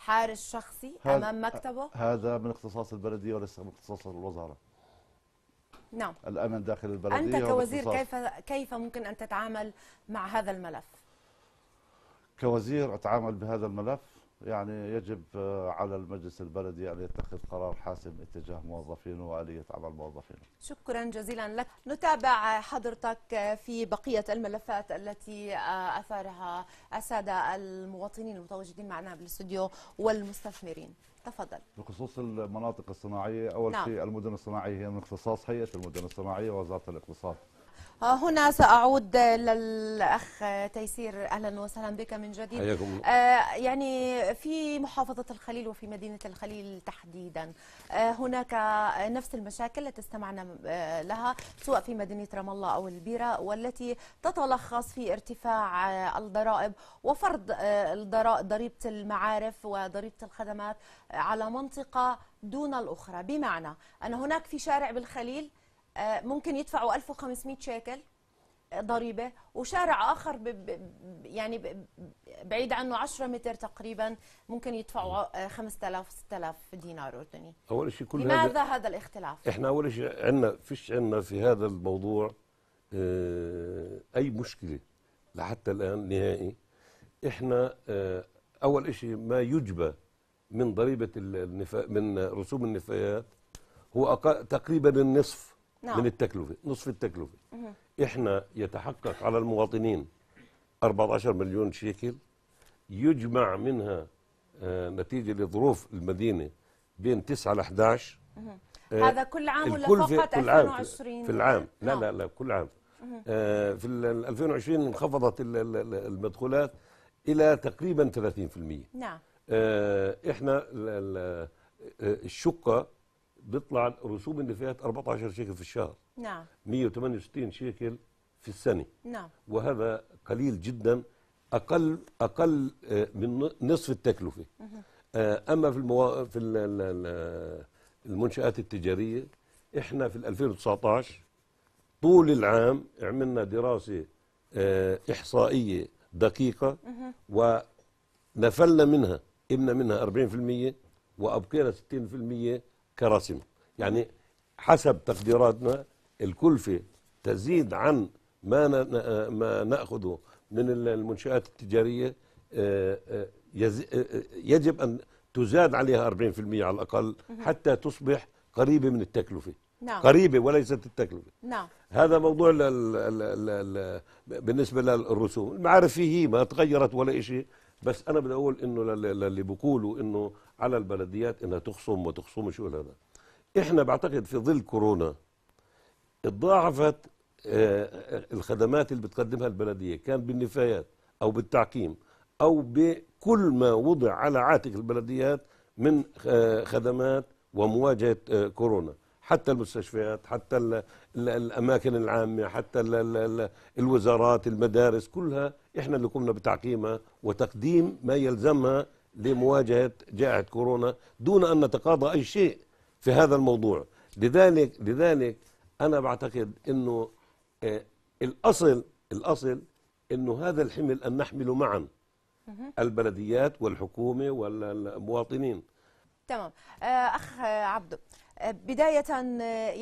Speaker 1: حارس شخصي امام مكتبه
Speaker 2: هذا من اختصاص البلديه وليس من اختصاص الوزاره نعم الامن داخل البلديه انت كوزير كيف
Speaker 1: كيف ممكن ان تتعامل مع هذا الملف
Speaker 2: كوزير اتعامل بهذا الملف يعني يجب آه, على المجلس البلدي أن يتخذ قرار حاسم اتجاه موظفينه وآلية عمل موظفينه
Speaker 1: شكرا جزيلا لك نتابع حضرتك في بقية الملفات التي آه, أثارها السادة المواطنين المتواجدين معنا بالاستوديو والمستثمرين تفضل
Speaker 2: بخصوص المناطق الصناعية أول نعم. شيء المدن الصناعية هي من اختصاص هيئة المدن الصناعية ووزارة الاقتصاد
Speaker 1: آه، هنا سأعود للأخ تيسير أهلا وسهلا بك من جديد حياكم. آه، يعني في محافظة الخليل وفي مدينة الخليل تحديدا آه، هناك نفس المشاكل التي استمعنا لها سواء في مدينة رام الله أو البيرة والتي تتلخص في ارتفاع الضرائب وفرض ضريبة المعارف وضريبة الخدمات على منطقة دون الأخرى بمعنى أن هناك في شارع بالخليل آه، ممكن يدفعوا 1500 شيكل آه، ضريبه وشارع اخر ب يعني ب بعيد عنه 10 متر تقريبا ممكن يدفعوا 5000 آه، 6000 دينار اردني اول شيء كل لماذا هذا, هذا الاختلاف
Speaker 4: احنا اول شيء عندنا فيش عندنا في هذا الموضوع اي مشكله لحتى الان نهائي احنا اول شيء ما يجبى من ضريبه النفا من رسوم النفايات هو تقريبا النصف نعم. من التكلفة نصف التكلفة مه. إحنا يتحقق على المواطنين 14 مليون شيكل يجمع منها آه نتيجة لظروف المدينة بين 9 ل 11 آه هذا كل عام ولا فقط 2020 في العام لا نعم. لا لا كل عام آه في 2020 انخفضت المدخولات إلى تقريبا 30% نعم آه إحنا آه، الشقة بيطلع رسوم اللي فيها 14 شيكل في الشهر نعم 168 شيكل في السنه نعم وهذا قليل جدا اقل اقل آه، من نصف التكلفه آه، اما في المو... في المنشات التجاريه احنا في 2019 طول العام عملنا دراسه آه، احصائيه دقيقه ونفلنا منها قمنا منها 40% وابقينا 60% كراسمة يعني حسب تقديراتنا الكلفة تزيد عن ما ما ناخذه من المنشآت التجارية آه، آه، آه، يجب أن تزاد عليها 40% على الأقل حتى تصبح قريبة من التكلفة نعم. قريبة وليست التكلفة نعم. هذا موضوع لل... لل... لل... بالنسبة للرسوم المعارف فيه ما تغيرت ولا شيء بس انا بدي اقول انه للي بيقولوا انه على البلديات انها تخصم وتخصم ولا هذا احنا بعتقد في ظل كورونا اتضاعفت آه، آه، الخدمات اللي بتقدمها البلديه كان بالنفايات او بالتعقيم او بكل ما وضع على عاتق البلديات من آه، خدمات ومواجهه كورونا حتى المستشفيات حتى الـ الـ الأماكن العامة حتى الـ الوزارات المدارس كلها إحنا اللي قمنا بتعقيمها وتقديم ما يلزمها لمواجهة جائحة كورونا دون أن نتقاضى أي شيء في هذا الموضوع لذلك لذلك أنا بعتقد أنه آه، الأصل الأصل أنه هذا الحمل أن نحمله معا البلديات والحكومة والمواطنين
Speaker 1: تمام آه، أخ عبده بداية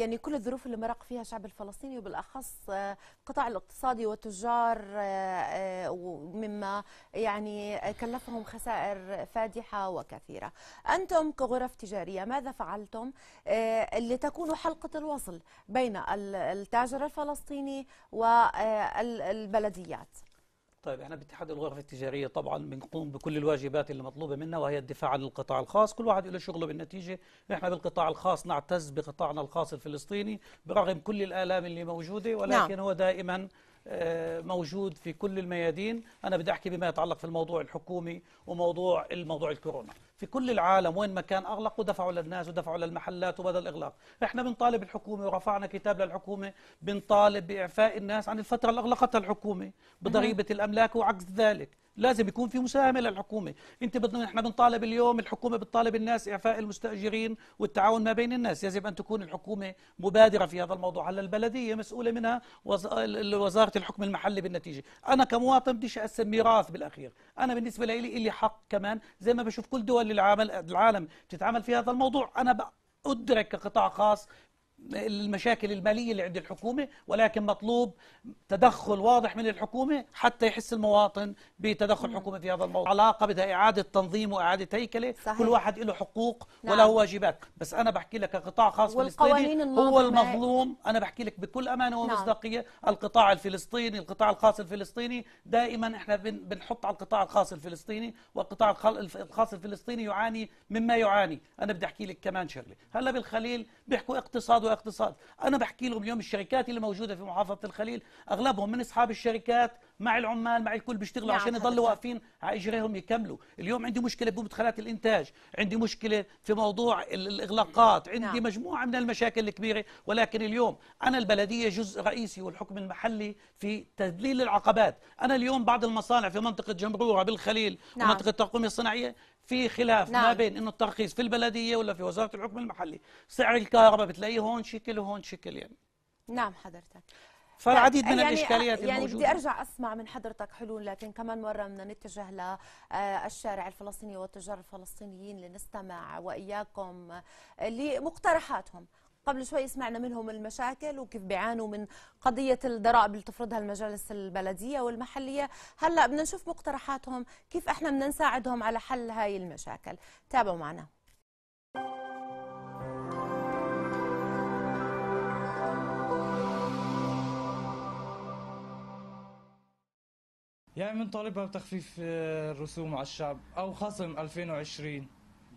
Speaker 1: يعني كل الظروف اللي مرق فيها الشعب الفلسطيني وبالأخص القطاع آه، الاقتصادي والتجار آه، آه، مما يعني كلفهم خسائر فادحة وكثيرة أنتم كغرف تجارية ماذا فعلتم لتكونوا حلقة الوصل بين التاجر الفلسطيني والبلديات؟
Speaker 3: طيب احنا باتحاد الغرف التجاريه طبعا بنقوم بكل الواجبات اللي مطلوبه منا وهي الدفاع عن القطاع الخاص، كل واحد له شغله بالنتيجه، احنا بالقطاع الخاص نعتز بقطاعنا الخاص الفلسطيني برغم كل الالام اللي موجوده ولكن نعم. هو دائما آه، موجود في كل الميادين، انا بدي احكي بما يتعلق في الموضوع الحكومي وموضوع الموضوع الكورونا. في كل العالم وين مكان كان اغلقوا دفعوا للناس ودفعوا للمحلات وبدا الاغلاق، احنا بنطالب الحكومه ورفعنا كتاب للحكومه بنطالب باعفاء الناس عن الفتره اللي اغلقتها الحكومه بضريبه الاملاك وعكس ذلك، لازم يكون في مساهمه للحكومه انت بدنا احنا بنطالب اليوم الحكومه بتطالب الناس اعفاء المستاجرين والتعاون ما بين الناس يجب ان تكون الحكومه مبادره في هذا الموضوع هلا البلديه مسؤوله منها وزاره الحكم المحلي بالنتيجه انا كمواطن بديش اقسم ميراث بالاخير انا بالنسبه لي لي حق كمان زي ما بشوف كل دول العالم بتتعامل في هذا الموضوع انا ادرك كقطاع خاص المشاكل المالية اللي عند الحكومة ولكن مطلوب تدخل واضح من الحكومة حتى يحس المواطن بتدخل الحكومة في هذا الموضوع علاقة بدها إعادة تنظيم وإعادة هيكلة صحيح. كل واحد له حقوق نعم. وله واجبات بس أنا بحكي لك كقطاع خاص فلسطيني هو المظلوم أنا بحكي لك بكل أمانة ومصداقية نعم. القطاع الفلسطيني القطاع الخاص الفلسطيني دائما إحنا بنحط على القطاع الخاص الفلسطيني والقطاع الخاص الفلسطيني يعاني مما يعاني أنا بدي أحكي لك كمان شغلة هلا بالخليل بيحكوا اقتصاد الاقتصاد أنا بحكي لهم اليوم الشركات اللي موجودة في محافظة الخليل أغلبهم من أصحاب الشركات مع العمال مع الكل بيشتغلوا يعني عشان يضلوا واقفين على إجريهم يكملوا اليوم عندي مشكلة بمدخلات الإنتاج عندي مشكلة في موضوع الإغلاقات عندي نعم. مجموعة من المشاكل الكبيرة ولكن اليوم أنا البلدية جزء رئيسي والحكم المحلي في تذليل العقبات أنا اليوم بعض المصانع في منطقة جمرورة بالخليل نعم. ومنطقة الترقومية الصناعية في خلاف نعم. ما بين انه الترخيص في البلديه ولا في وزاره الحكم المحلي سعر الكهرباء بتلاقيه هون شكل وهون شكل يعني
Speaker 1: نعم حضرتك
Speaker 3: فالعديد من يعني الاشكاليات يعني الموجوده بدي
Speaker 1: ارجع اسمع من حضرتك حلول لكن كمان مره بدنا نتجه للشارع آه، الفلسطيني والتجار الفلسطينيين لنستمع واياكم لمقترحاتهم قبل شوي سمعنا منهم المشاكل وكيف بيعانوا من قضية الضرائب اللي تفرضها المجالس البلدية والمحلية هلأ بدنا نشوف مقترحاتهم كيف احنا بدنا نساعدهم على حل هاي المشاكل تابعوا معنا
Speaker 8: يعني بنطالبها بتخفيف
Speaker 6: آه، الرسوم على الشعب او خصم 2020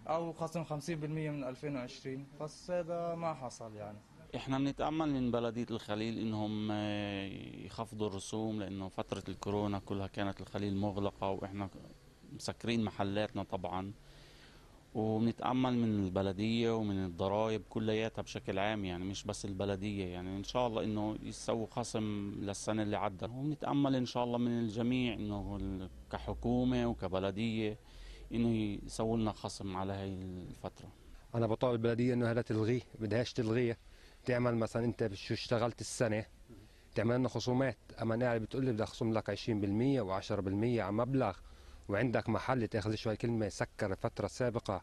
Speaker 6: او خصم 50% من 2020 بس هذا ما حصل يعني
Speaker 5: احنا بنتامل من بلديه الخليل انهم آه، يخفضوا الرسوم لانه فتره الكورونا كلها كانت الخليل مغلقه واحنا مسكرين محلاتنا طبعا وبنتامل من البلديه ومن الضرائب كلياتها بشكل عام يعني مش بس البلديه يعني ان شاء الله انه يسووا خصم للسنه اللي عدت وبنتامل ان شاء الله من الجميع انه كحكومه وكبلديه انه يسووا لنا خصم على هاي الفتره انا بطالب
Speaker 7: البلديه انه هذا تلغيه بدهاش تلغيه تعمل مثلا انت شو اشتغلت السنه تعمل لنا خصومات اما نعرف بتقول لي بدي اخصم لك 20% و10% على مبلغ وعندك محل تاخذ شوي كلمه سكر فتره سابقه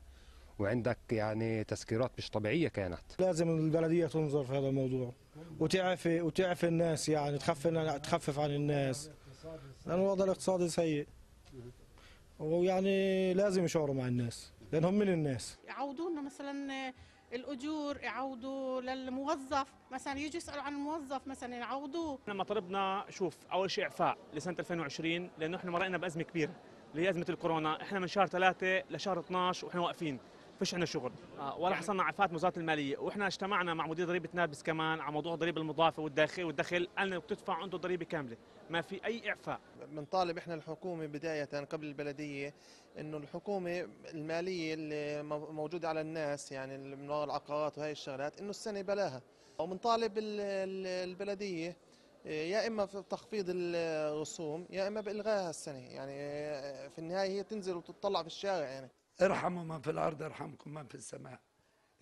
Speaker 7: وعندك يعني تسكيرات مش طبيعيه كانت
Speaker 8: لازم البلديه تنظر في هذا الموضوع وتعفي وتعفي الناس يعني تخفف تخفف عن الناس لان الوضع الاقتصادي سيء ويعني لازم يشعروا مع الناس لان هم من الناس
Speaker 1: يعودوا لنا مثلا
Speaker 3: آه، الاجور يعوضوا للموظف مثلا يجي يسالوا عن الموظف مثلا
Speaker 9: يعودوه احنا مطلبنا شوف اول شيء اعفاء لسنه 2020 لانه احنا مرينا بازمه كبيره اللي هي ازمه الكورونا احنا من شهر 3 لشهر 12 واحنا واقفين فيش عندنا شغل آه، ولا حصلنا عفات من وزاره الماليه واحنا اجتمعنا مع مدير ضريبه نابلس كمان على موضوع الضريبه المضافه والداخل والدخل قالنا بتدفع عنده ضريبه كامله ما في اي اعفاء بنطالب احنا الحكومه بدايه قبل البلديه انه الحكومه الماليه اللي موجوده على الناس يعني
Speaker 6: من وراء العقارات وهي الشغلات انه السنه بلاها وبنطالب البلديه آه، يا اما في تخفيض الرسوم يا اما بالغائها السنه يعني آه، في النهايه هي تنزل وتطلع في الشارع يعني ارحموا من في الارض يرحمكم من في السماء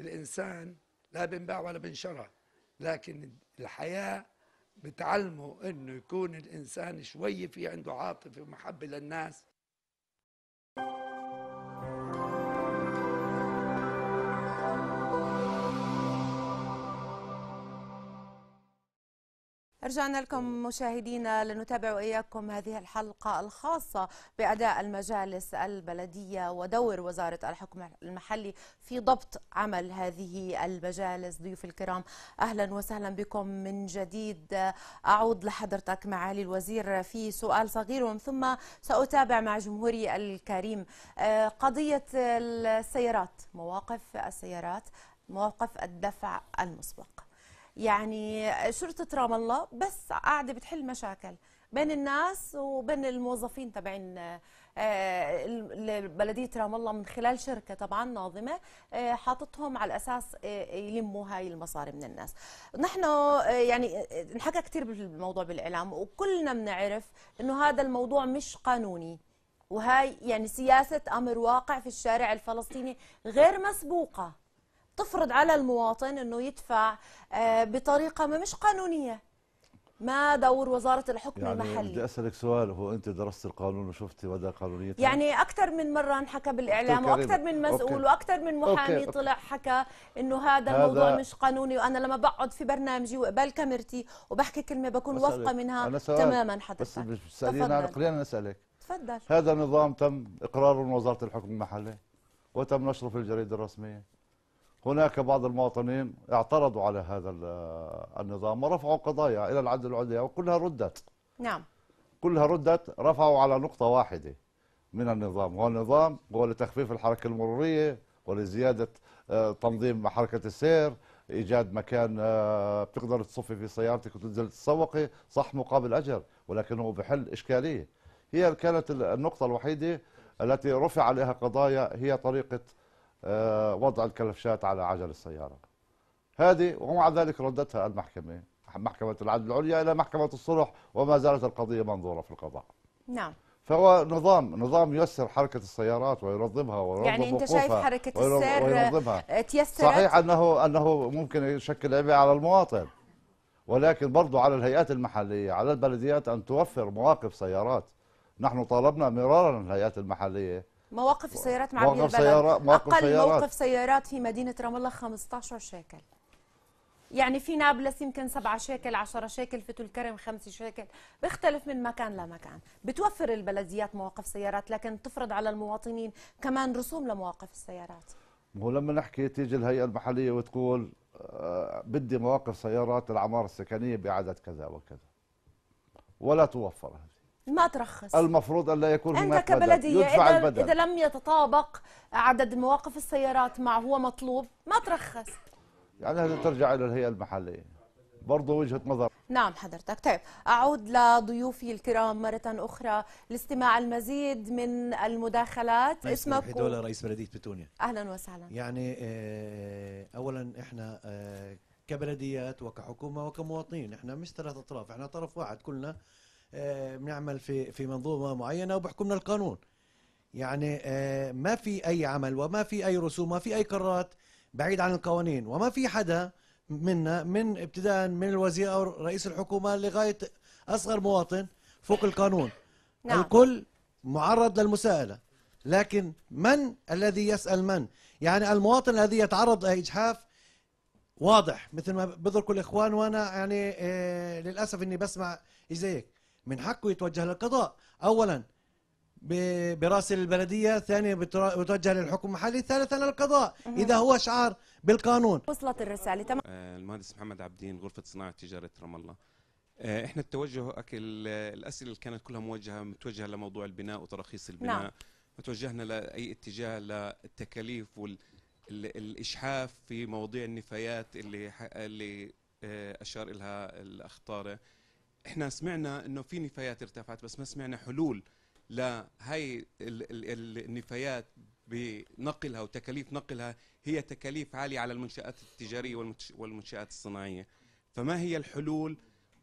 Speaker 2: الانسان لا بنباع ولا بنشرى لكن الحياه بتعلمه انه يكون الانسان شوي في عنده عاطفه ومحبه للناس
Speaker 1: رجعنا لكم مشاهدينا لنتابع إياكم هذه الحلقة الخاصة بأداء المجالس البلدية ودور وزارة الحكم المحلي في ضبط عمل هذه المجالس ضيوف الكرام أهلا وسهلا بكم من جديد أعود لحضرتك معالي الوزير في سؤال صغير ومن ثم سأتابع مع جمهوري الكريم آه، قضية السيارات مواقف السيارات مواقف الدفع المسبق يعني شرطه رام الله بس قاعده بتحل مشاكل بين الناس وبين الموظفين تبعين آه، بلديه رام الله من خلال شركه طبعا ناظمه آه، حاطتهم على اساس آه، يلموا هاي المصاري من الناس نحن يعني انحكى كثير بالموضوع بالاعلام وكلنا بنعرف انه هذا الموضوع مش قانوني وهاي يعني سياسه امر واقع في الشارع الفلسطيني غير مسبوقه تفرض على المواطن انه يدفع آه، بطريقه ما مش قانونيه ما دور وزاره الحكم يعني المحلي
Speaker 2: بدي اسالك سؤال هو انت درست القانون وشفتي مدى قانونيته
Speaker 1: يعني اكثر من مره انحكى بالاعلام واكثر من مسؤول واكثر من محامي طلع حكى انه هذا, هذا الموضوع مش قانوني وانا لما بقعد في برنامجي وقبل كاميرتي وبحكي كلمه بكون واثقه منها أنا سؤال. تماما حضرتك بس سالينا عقليا
Speaker 2: انا نسالك تفضل هذا النظام تم اقراره من وزاره الحكم المحلي وتم نشره في الجريده الرسميه هناك بعض المواطنين اعترضوا على هذا النظام ورفعوا قضايا إلى العدل العليا وكلها ردت نعم كلها ردت رفعوا على نقطة واحدة من النظام هو النظام هو لتخفيف الحركة المرورية ولزيادة آه، تنظيم حركة السير ايجاد مكان آه، بتقدر تصفي في سيارتك وتنزل تتسوقي صح مقابل اجر ولكن هو بحل اشكاليه هي كانت النقطه الوحيده التي رفع عليها قضايا هي طريقه آه، وضع الكلفشات على عجل السيارة هذه ومع ذلك ردتها المحكمة محكمة العدل العليا إلى محكمة الصلح وما زالت القضية منظورة في القضاء نعم فهو نظام نظام ييسر حركة السيارات وينظمها وينظم يعني أنت شايف حركة السير
Speaker 1: تيسرت صحيح
Speaker 2: أنه أنه ممكن يشكل عبء على المواطن ولكن برضو على الهيئات المحلية على البلديات أن توفر مواقف سيارات نحن طالبنا مرارا الهيئات المحلية
Speaker 1: مواقف السيارات مع مواقف سيارة مواقف اقل سيارات. موقف سيارات في مدينه رام الله 15 شاكل يعني في نابلس يمكن 7 شاكل 10 شاكل في تل 5 شاكل بيختلف من مكان لمكان بتوفر البلديات مواقف سيارات لكن تفرض على المواطنين كمان رسوم لمواقف السيارات
Speaker 2: هو لما نحكي تيجي الهيئه المحليه وتقول آه، بدي مواقف سيارات العماره السكنيه بعدد كذا وكذا ولا توفر
Speaker 1: ما ترخص المفروض
Speaker 2: أن لا يكون هناك أنت كبلدية يدفع إذا, البدل. إذا
Speaker 1: لم يتطابق عدد مواقف السيارات مع هو مطلوب ما ترخص
Speaker 2: يعني هذه ترجع إلى الهيئة المحلية برضه وجهة نظر
Speaker 1: نعم حضرتك طيب أعود لضيوفي الكرام مرة أخرى لاستماع المزيد من المداخلات اسمك حيدولة رئيس
Speaker 9: بلدية بتونيا
Speaker 1: أهلا وسهلا
Speaker 9: يعني آه،
Speaker 3: أولا إحنا آه، كبلديات وكحكومة وكمواطنين إحنا مش ثلاث أطراف إحنا طرف واحد كلنا آه، بنعمل في في منظومه معينه وبحكمنا القانون يعني آه، ما في اي عمل وما في اي رسوم ما في اي قرارات بعيد عن القوانين وما في حدا منا من ابتداء من الوزير او رئيس الحكومه لغايه اصغر مواطن فوق القانون نعم. الكل معرض للمساءله لكن من الذي يسال من يعني المواطن الذي يتعرض لاجحاف واضح مثل ما بذكر الاخوان وانا يعني آه، للاسف اني بسمع زيك من حقه يتوجه للقضاء اولا براس البلديه، ثانيا بتوجه للحكم المحلي، ثالثا للقضاء اذا هو شعار
Speaker 4: بالقانون.
Speaker 1: وصلت الرساله تمام.
Speaker 11: آه، المهندس محمد عبدين غرفه صناعه تجاره رام الله. آه، احنا التوجه الاسئله اللي كانت كلها موجهه متوجهه لموضوع البناء وتراخيص البناء. نعم. توجهنا لاي اتجاه للتكاليف والاشحاف في مواضيع النفايات اللي اللي آه، اشار لها الاخطاره. احنا سمعنا انه في نفايات ارتفعت بس ما سمعنا حلول لهي النفايات بنقلها وتكاليف نقلها هي تكاليف عالية على المنشآت التجارية والمنشآت الصناعية فما هي الحلول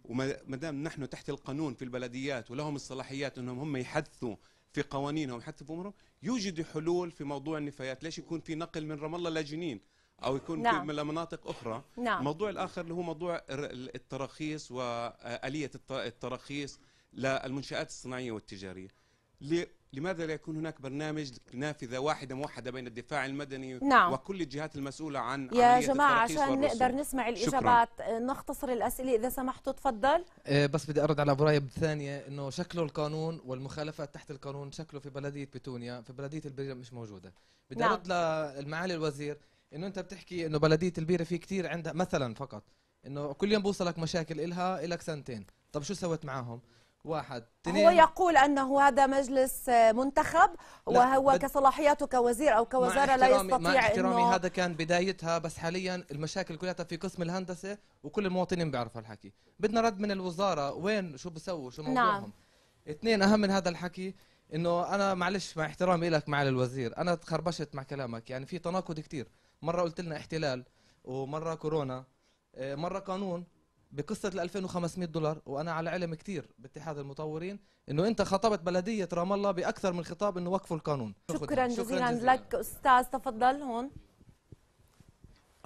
Speaker 11: وما دام نحن تحت القانون في البلديات ولهم الصلاحيات انهم هم يحدثوا في قوانينهم يحدثوا في امورهم يوجد حلول في موضوع النفايات ليش يكون في نقل من رام الله لجنين او يكون نعم. من مناطق اخرى نعم. الموضوع الاخر اللي هو موضوع التراخيص واليه آه، التراخيص للمنشات الصناعيه والتجاريه لماذا لا يكون هناك برنامج نافذه واحده موحده بين الدفاع المدني نعم. وكل الجهات المسؤوله عن يا جماعه عشان نقدر نسمع الاجابات
Speaker 1: شكرا. آه، نختصر الاسئله اذا سمحتوا تفضل
Speaker 4: آه، بس بدي
Speaker 6: ارد على ابو بثانيه ثانيه انه شكله القانون والمخالفات تحت القانون شكله في بلديه بتونيا في بلديه البريم مش موجوده بدي نعم. ارد للمعالي الوزير انه انت بتحكي انه بلديه البيره في كثير عندها مثلا فقط انه كل يوم بوصلك مشاكل الها الك سنتين طب شو سويت معاهم واحد تنين هو
Speaker 1: يقول انه هذا مجلس منتخب وهو بد... كصلاحياته كوزير او كوزاره لا يستطيع مع احترامي إنه...
Speaker 6: هذا كان بدايتها بس حاليا المشاكل كلها في قسم الهندسه وكل المواطنين بيعرفوا الحكي بدنا رد من الوزاره وين شو بسووا شو موضوعهم نعم. اثنين اهم من هذا الحكي انه انا معلش مع احترامي لك معالي الوزير انا تخربشت مع كلامك يعني في تناقض كثير مره قلت لنا احتلال ومره كورونا آه، مره قانون بقصه ال 2500 دولار وانا على علم كثير باتحاد المطورين انه انت خطبت بلديه رام الله باكثر من خطاب انه وقفوا القانون شكرا, جزيلا,
Speaker 1: لك استاذ تفضل هون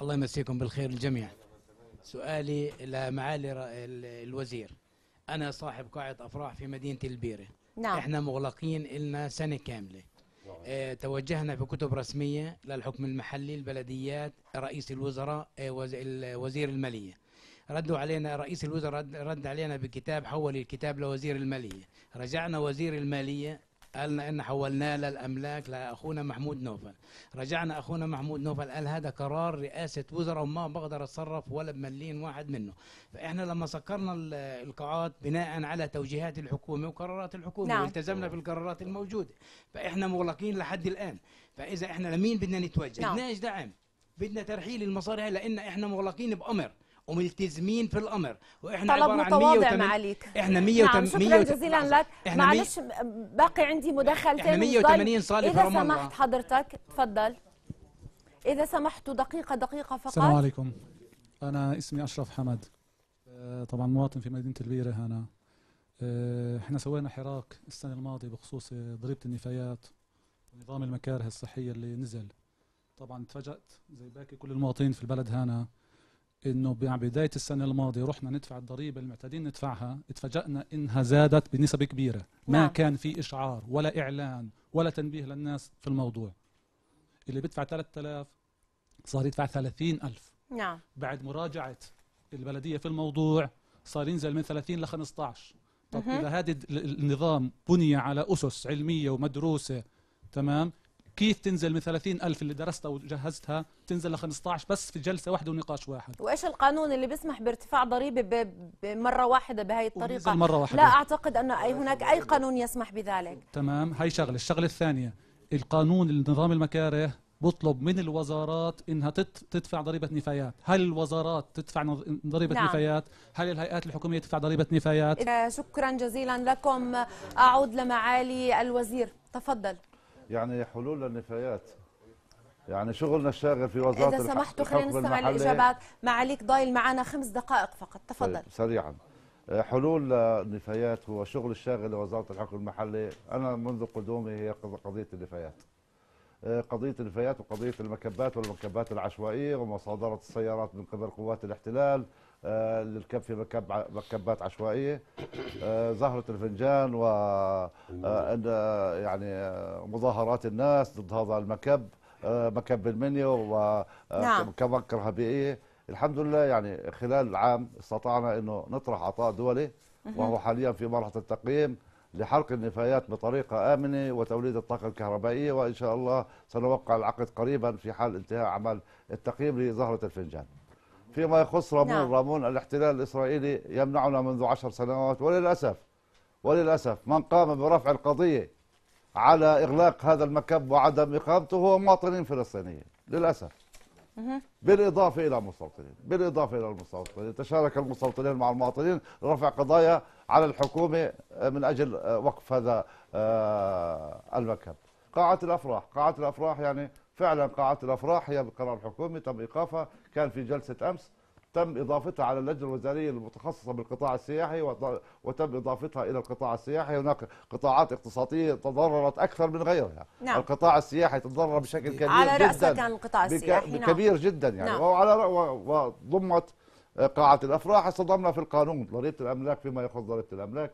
Speaker 8: الله يمسيكم بالخير الجميع
Speaker 3: سؤالي لمعالي الوزير انا صاحب قاعه افراح في مدينه البيره نعم احنا مغلقين لنا سنه كامله آه، توجهنا بكتب رسمية للحكم المحلي البلديات رئيس الوزراء آه، وزير المالية ردوا علينا رئيس الوزراء رد علينا بكتاب حول الكتاب لوزير المالية رجعنا وزير المالية قالنا إن حولناه للأملاك لأخونا محمود نوفل رجعنا أخونا محمود نوفل قال هذا قرار رئاسة وزراء وما بقدر أتصرف ولا بملين واحد منه فإحنا لما سكرنا
Speaker 8: القاعات بناء على توجيهات الحكومة وقرارات الحكومة نعم. والتزمنا بالقرارات الموجودة فإحنا مغلقين لحد الآن فإذا إحنا لمين بدنا نتوجه؟ نعم. بدناش دعم بدنا ترحيل المصاري لان احنا مغلقين بامر وملتزمين في الامر واحنا طلب متواضع معاليك احنا 180 نعم شكرا جزيلا لك معلش
Speaker 1: باقي عندي مداخلتين احنا 180 طيب، صالح اذا سمحت الله. حضرتك تفضل اذا سمحت دقيقه دقيقه فقط السلام عليكم
Speaker 12: انا اسمي اشرف حمد آه، طبعا مواطن في مدينه البيره هنا آه، احنا سوينا حراك السنه الماضيه بخصوص آه، ضريبه النفايات ونظام المكاره الصحيه اللي نزل طبعا تفاجات زي باقي كل المواطنين في البلد هنا انه مع يعني بدايه السنه الماضيه رحنا ندفع الضريبه اللي ندفعها اتفاجئنا انها زادت بنسب كبيره ما نعم. كان في اشعار ولا اعلان ولا تنبيه للناس في الموضوع اللي بيدفع 3000 صار يدفع 30000 نعم بعد مراجعه البلديه في الموضوع صار ينزل من 30 ل 15 طب اذا هذا النظام بني على اسس علميه ومدروسه تمام كيف تنزل من 30 ألف اللي درستها وجهزتها تنزل ل 15 بس في جلسة واحدة ونقاش واحد
Speaker 1: وإيش القانون اللي بيسمح بارتفاع ضريبة بمرة واحدة بهي الطريقة مرة واحدة. لا أعتقد أن هناك أي قانون يسمح بذلك
Speaker 12: تمام هاي شغلة الشغلة الثانية القانون النظام المكاره بطلب من الوزارات انها تدفع ضريبه نفايات، هل الوزارات تدفع ضريبه نعم. نفايات؟ هل الهيئات الحكوميه تدفع ضريبه
Speaker 2: نفايات؟
Speaker 1: آه، شكرا جزيلا لكم آه، اعود لمعالي الوزير، تفضل.
Speaker 2: يعني حلول للنفايات يعني شغلنا الشاغل في وزاره اذا سمحتوا خلينا نستمع للاجابات
Speaker 1: معاليك ضايل معنا خمس دقائق فقط تفضل طيب،
Speaker 2: سريعا آه، حلول النفايات هو شغل الشاغل لوزاره الحكم المحلي انا منذ قدومي هي قضيه النفايات آه، قضيه النفايات وقضيه المكبات والمكبات العشوائيه ومصادره السيارات من قبل قوات الاحتلال آه، للكب في مكب مكبات عشوائيه آه، زهره الفنجان و آه، يعني مظاهرات الناس ضد هذا المكب مكب المنيو نعم. كمكره بيئيه الحمد لله يعني خلال العام استطعنا انه نطرح عطاء دولي وهو حاليا في مرحله التقييم لحرق النفايات بطريقة آمنة وتوليد الطاقة الكهربائية وإن شاء الله سنوقع العقد قريبا في حال انتهاء عمل التقييم لزهرة الفنجان فيما يخص رامون نعم. رامون الاحتلال الإسرائيلي يمنعنا منذ عشر سنوات وللأسف وللأسف من قام برفع القضية على إغلاق هذا المكب وعدم إقامته هو مواطنين فلسطينيين للأسف بالإضافة إلى المستوطنين بالإضافة إلى المستوطنين تشارك المستوطنين مع المواطنين رفع قضايا على الحكومة آه، من أجل آه، وقف هذا آه، المكب قاعة الأفراح قاعة الأفراح يعني فعلا قاعات الافراح هي بقرار حكومي تم ايقافها كان في جلسه امس تم اضافتها على اللجنه الوزاريه المتخصصه بالقطاع السياحي وتم اضافتها الى القطاع السياحي هناك قطاعات اقتصاديه تضررت اكثر من غيرها نعم. القطاع السياحي تضرر بشكل كبير على راسها جدا كان القطاع السياحي بك... نعم. كبير جدا يعني نعم. وعلى وضمت قاعة الأفراح صدمنا في القانون ضريبة الأملاك فيما يخص ضريبة الأملاك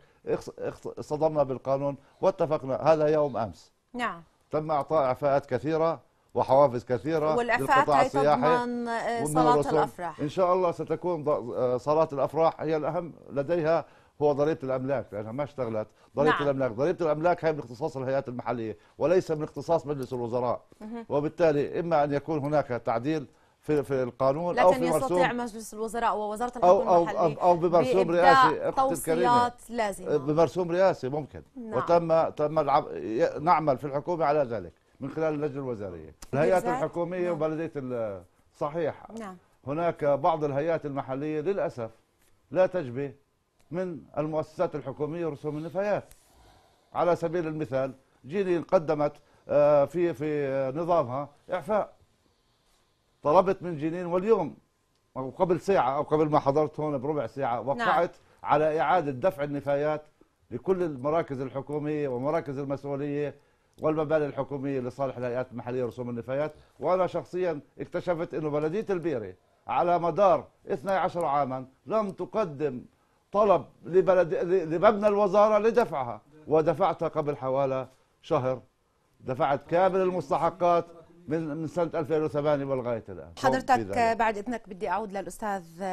Speaker 2: صدمنا بالقانون واتفقنا هذا يوم أمس نعم تم إعطاء إعفاءات كثيرة وحوافز كثيرة للقطاع السياحي آه، صلاة الأفراح إن شاء الله ستكون آه، صلاة الأفراح هي الأهم لديها هو ضريبه الاملاك لانها ما اشتغلت ضريبه نعم. الاملاك ضريبه الاملاك هي من اختصاص الهيئات المحليه وليس من اختصاص مجلس الوزراء مه. وبالتالي اما ان يكون هناك تعديل في في القانون لكن او في يستطيع
Speaker 1: مجلس الوزراء ووزاره الحكومه أو, أو, أو, او بمرسوم رئاسي توصيات لازمه
Speaker 2: بمرسوم رئاسي ممكن نعم. وتم تم نعمل في الحكومه على ذلك من خلال اللجنه الوزاريه الهيئات الحكوميه نعم. وبلديه صحيح نعم. هناك بعض الهيئات المحليه للاسف لا تجبي من المؤسسات الحكوميه رسوم النفايات على سبيل المثال جيني قدمت آه، في في نظامها اعفاء طلبت من جنين واليوم وقبل ساعه او قبل ما حضرت هون بربع ساعه نعم. وقعت نعم. على اعاده دفع النفايات لكل المراكز الحكوميه ومراكز المسؤوليه والمباني الحكومية لصالح الهيئات المحلية ورسوم النفايات وأنا شخصيا اكتشفت أنه بلدية البيرة على مدار 12 عاما لم تقدم طلب لبلد... لمبنى الوزارة لدفعها ودفعتها قبل حوالي شهر دفعت كامل المستحقات من من سنه 2008 ولغايه الان حضرتك
Speaker 1: بعد اذنك بدي اعود للاستاذ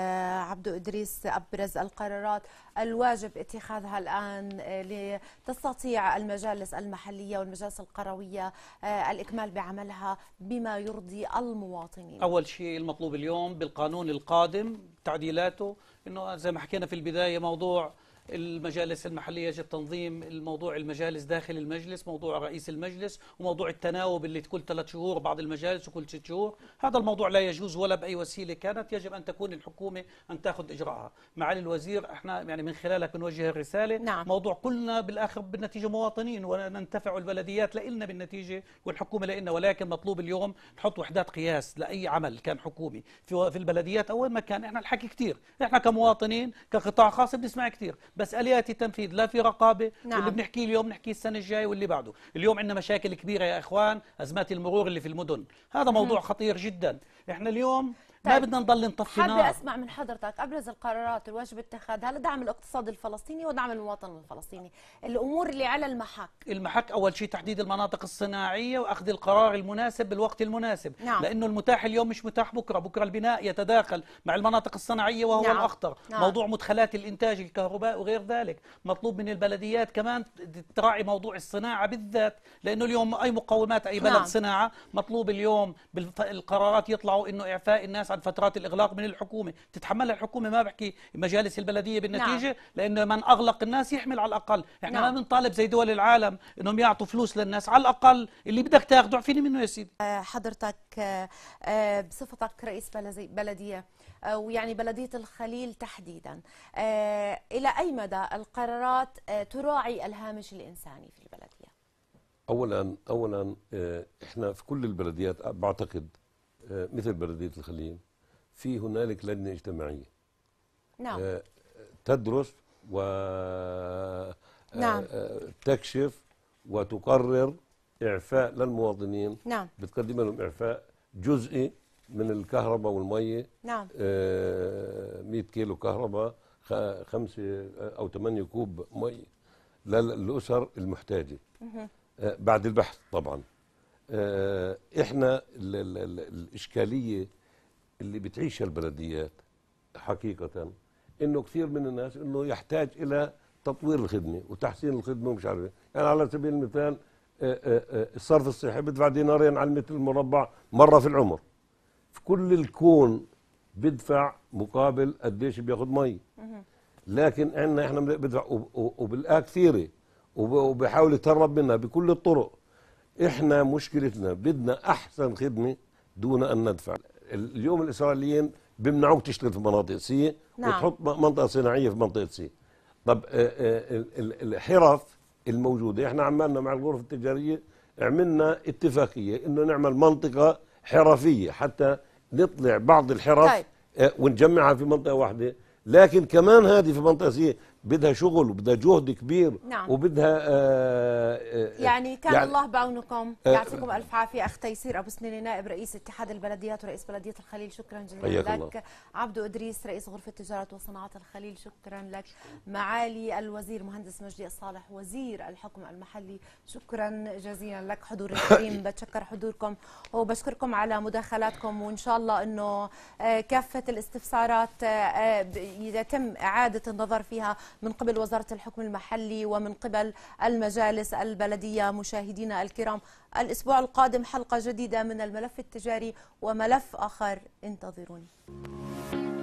Speaker 1: عبدو ادريس ابرز القرارات الواجب اتخاذها الان آه، لتستطيع المجالس المحليه والمجالس القرويه آه، الاكمال بعملها بما يرضي المواطنين اول
Speaker 3: شيء المطلوب اليوم بالقانون القادم تعديلاته انه زي ما حكينا في البدايه موضوع المجالس المحلية يجب تنظيم الموضوع المجالس داخل المجلس موضوع رئيس المجلس وموضوع التناوب اللي كل ثلاث شهور بعض المجالس وكل ست شهور هذا الموضوع لا يجوز ولا بأي وسيلة كانت يجب أن تكون الحكومة أن تأخذ إجراءها معالي الوزير احنا يعني من خلالك بنوجه الرسالة نعم. موضوع كلنا بالآخر بالنتيجة مواطنين وننتفع البلديات لإلنا بالنتيجة والحكومة لإلنا ولكن مطلوب اليوم نحط وحدات قياس لأي عمل كان حكومي في البلديات أو وين ما كان احنا الحكي كثير احنا كمواطنين كقطاع خاص بنسمع كثير بس اليات التنفيذ لا في رقابه نعم. واللي بنحكيه اليوم نحكي السنه الجايه واللي بعده اليوم عندنا مشاكل كبيره يا اخوان ازمات المرور اللي في المدن هذا موضوع خطير جدا احنا اليوم ما طيب، بدنا نضل نطفي نار حابه اسمع
Speaker 1: من حضرتك ابرز القرارات الواجب اتخاذها لدعم الاقتصاد الفلسطيني ودعم المواطن الفلسطيني الامور اللي على المحك
Speaker 3: المحك اول شيء تحديد المناطق الصناعيه واخذ القرار المناسب بالوقت المناسب نعم. لانه المتاح اليوم مش متاح بكره بكره البناء يتداخل مع المناطق الصناعيه وهو نعم. الاخطر نعم. موضوع مدخلات الانتاج الكهرباء وغير ذلك مطلوب من البلديات كمان تراعي موضوع الصناعه بالذات لانه اليوم اي مقومات اي بلد نعم. صناعه مطلوب اليوم بالقرارات يطلعوا انه اعفاء الناس عن فترات الاغلاق من الحكومه تتحملها الحكومه ما بحكي مجالس البلديه بالنتيجه نعم. لانه من اغلق الناس يحمل على الاقل احنا يعني نعم. ما بنطالب زي دول العالم انهم يعطوا فلوس للناس على الاقل اللي بدك تاخذه اعفيني منه يا سيدي
Speaker 1: آه، حضرتك آه، آه، بصفتك رئيس بلديه ويعني بلديه الخليل تحديدا الى اي مدى القرارات تراعي الهامش الانساني في البلديه
Speaker 4: اولا اولا احنا في كل البلديات بعتقد مثل بلديه الخليل في هنالك لجنه اجتماعيه نعم آه، تدرس و آه، نعم. آه، تكشف وتقرر اعفاء للمواطنين نعم بتقدم لهم اعفاء جزئي من الكهرباء والميه نعم آه 100 كيلو كهرباء خمسة أو ثمانية كوب مية للأسر المحتاجة بعد البحث طبعا احنا الإشكالية اللي بتعيشها البلديات حقيقة انه كثير من الناس انه يحتاج الى تطوير الخدمة وتحسين الخدمة ومش عارف إيه. يعني على سبيل المثال آه، آه، آه، الصرف الصحي بدفع دينارين على المتر المربع مرة في العمر في كل الكون بدفع مقابل قديش بياخد مي لكن عندنا احنا بدفع وبالآه كثيره وبحاول يتهرب منها بكل الطرق احنا مشكلتنا بدنا احسن خدمه دون ان ندفع اليوم الاسرائيليين بيمنعوك تشتغل في مناطق سي نعم. وتحط منطقه صناعيه في منطقه سي طب آه، آه، الحرف الموجوده احنا عملنا مع الغرفه التجاريه عملنا اتفاقيه انه نعمل منطقه حرفيه حتى نطلع بعض الحرف طيب. آه، ونجمعها في منطقه واحده لكن كمان هذه في منطقه سي بدها شغل وبدها جهد كبير نعم. وبدها آآ آه، آآ آه، يعني كان يعني الله
Speaker 1: بعونكم آه، يعطيكم الف عافيه اخ تيسير ابو سنين نائب رئيس اتحاد البلديات ورئيس بلديه الخليل شكرا جزيلا لك الله. عبدو ادريس رئيس غرفه تجاره وصناعه الخليل شكرا لك معالي الوزير مهندس مجدي الصالح وزير الحكم المحلي شكرا جزيلا لك حضور الكريم بتشكر حضوركم وبشكركم على مداخلاتكم وان شاء الله انه كافه الاستفسارات يتم اعاده النظر فيها من قبل وزارة الحكم المحلي ومن قبل المجالس البلدية مشاهدينا الكرام الأسبوع القادم حلقة جديدة من الملف التجاري وملف آخر انتظروني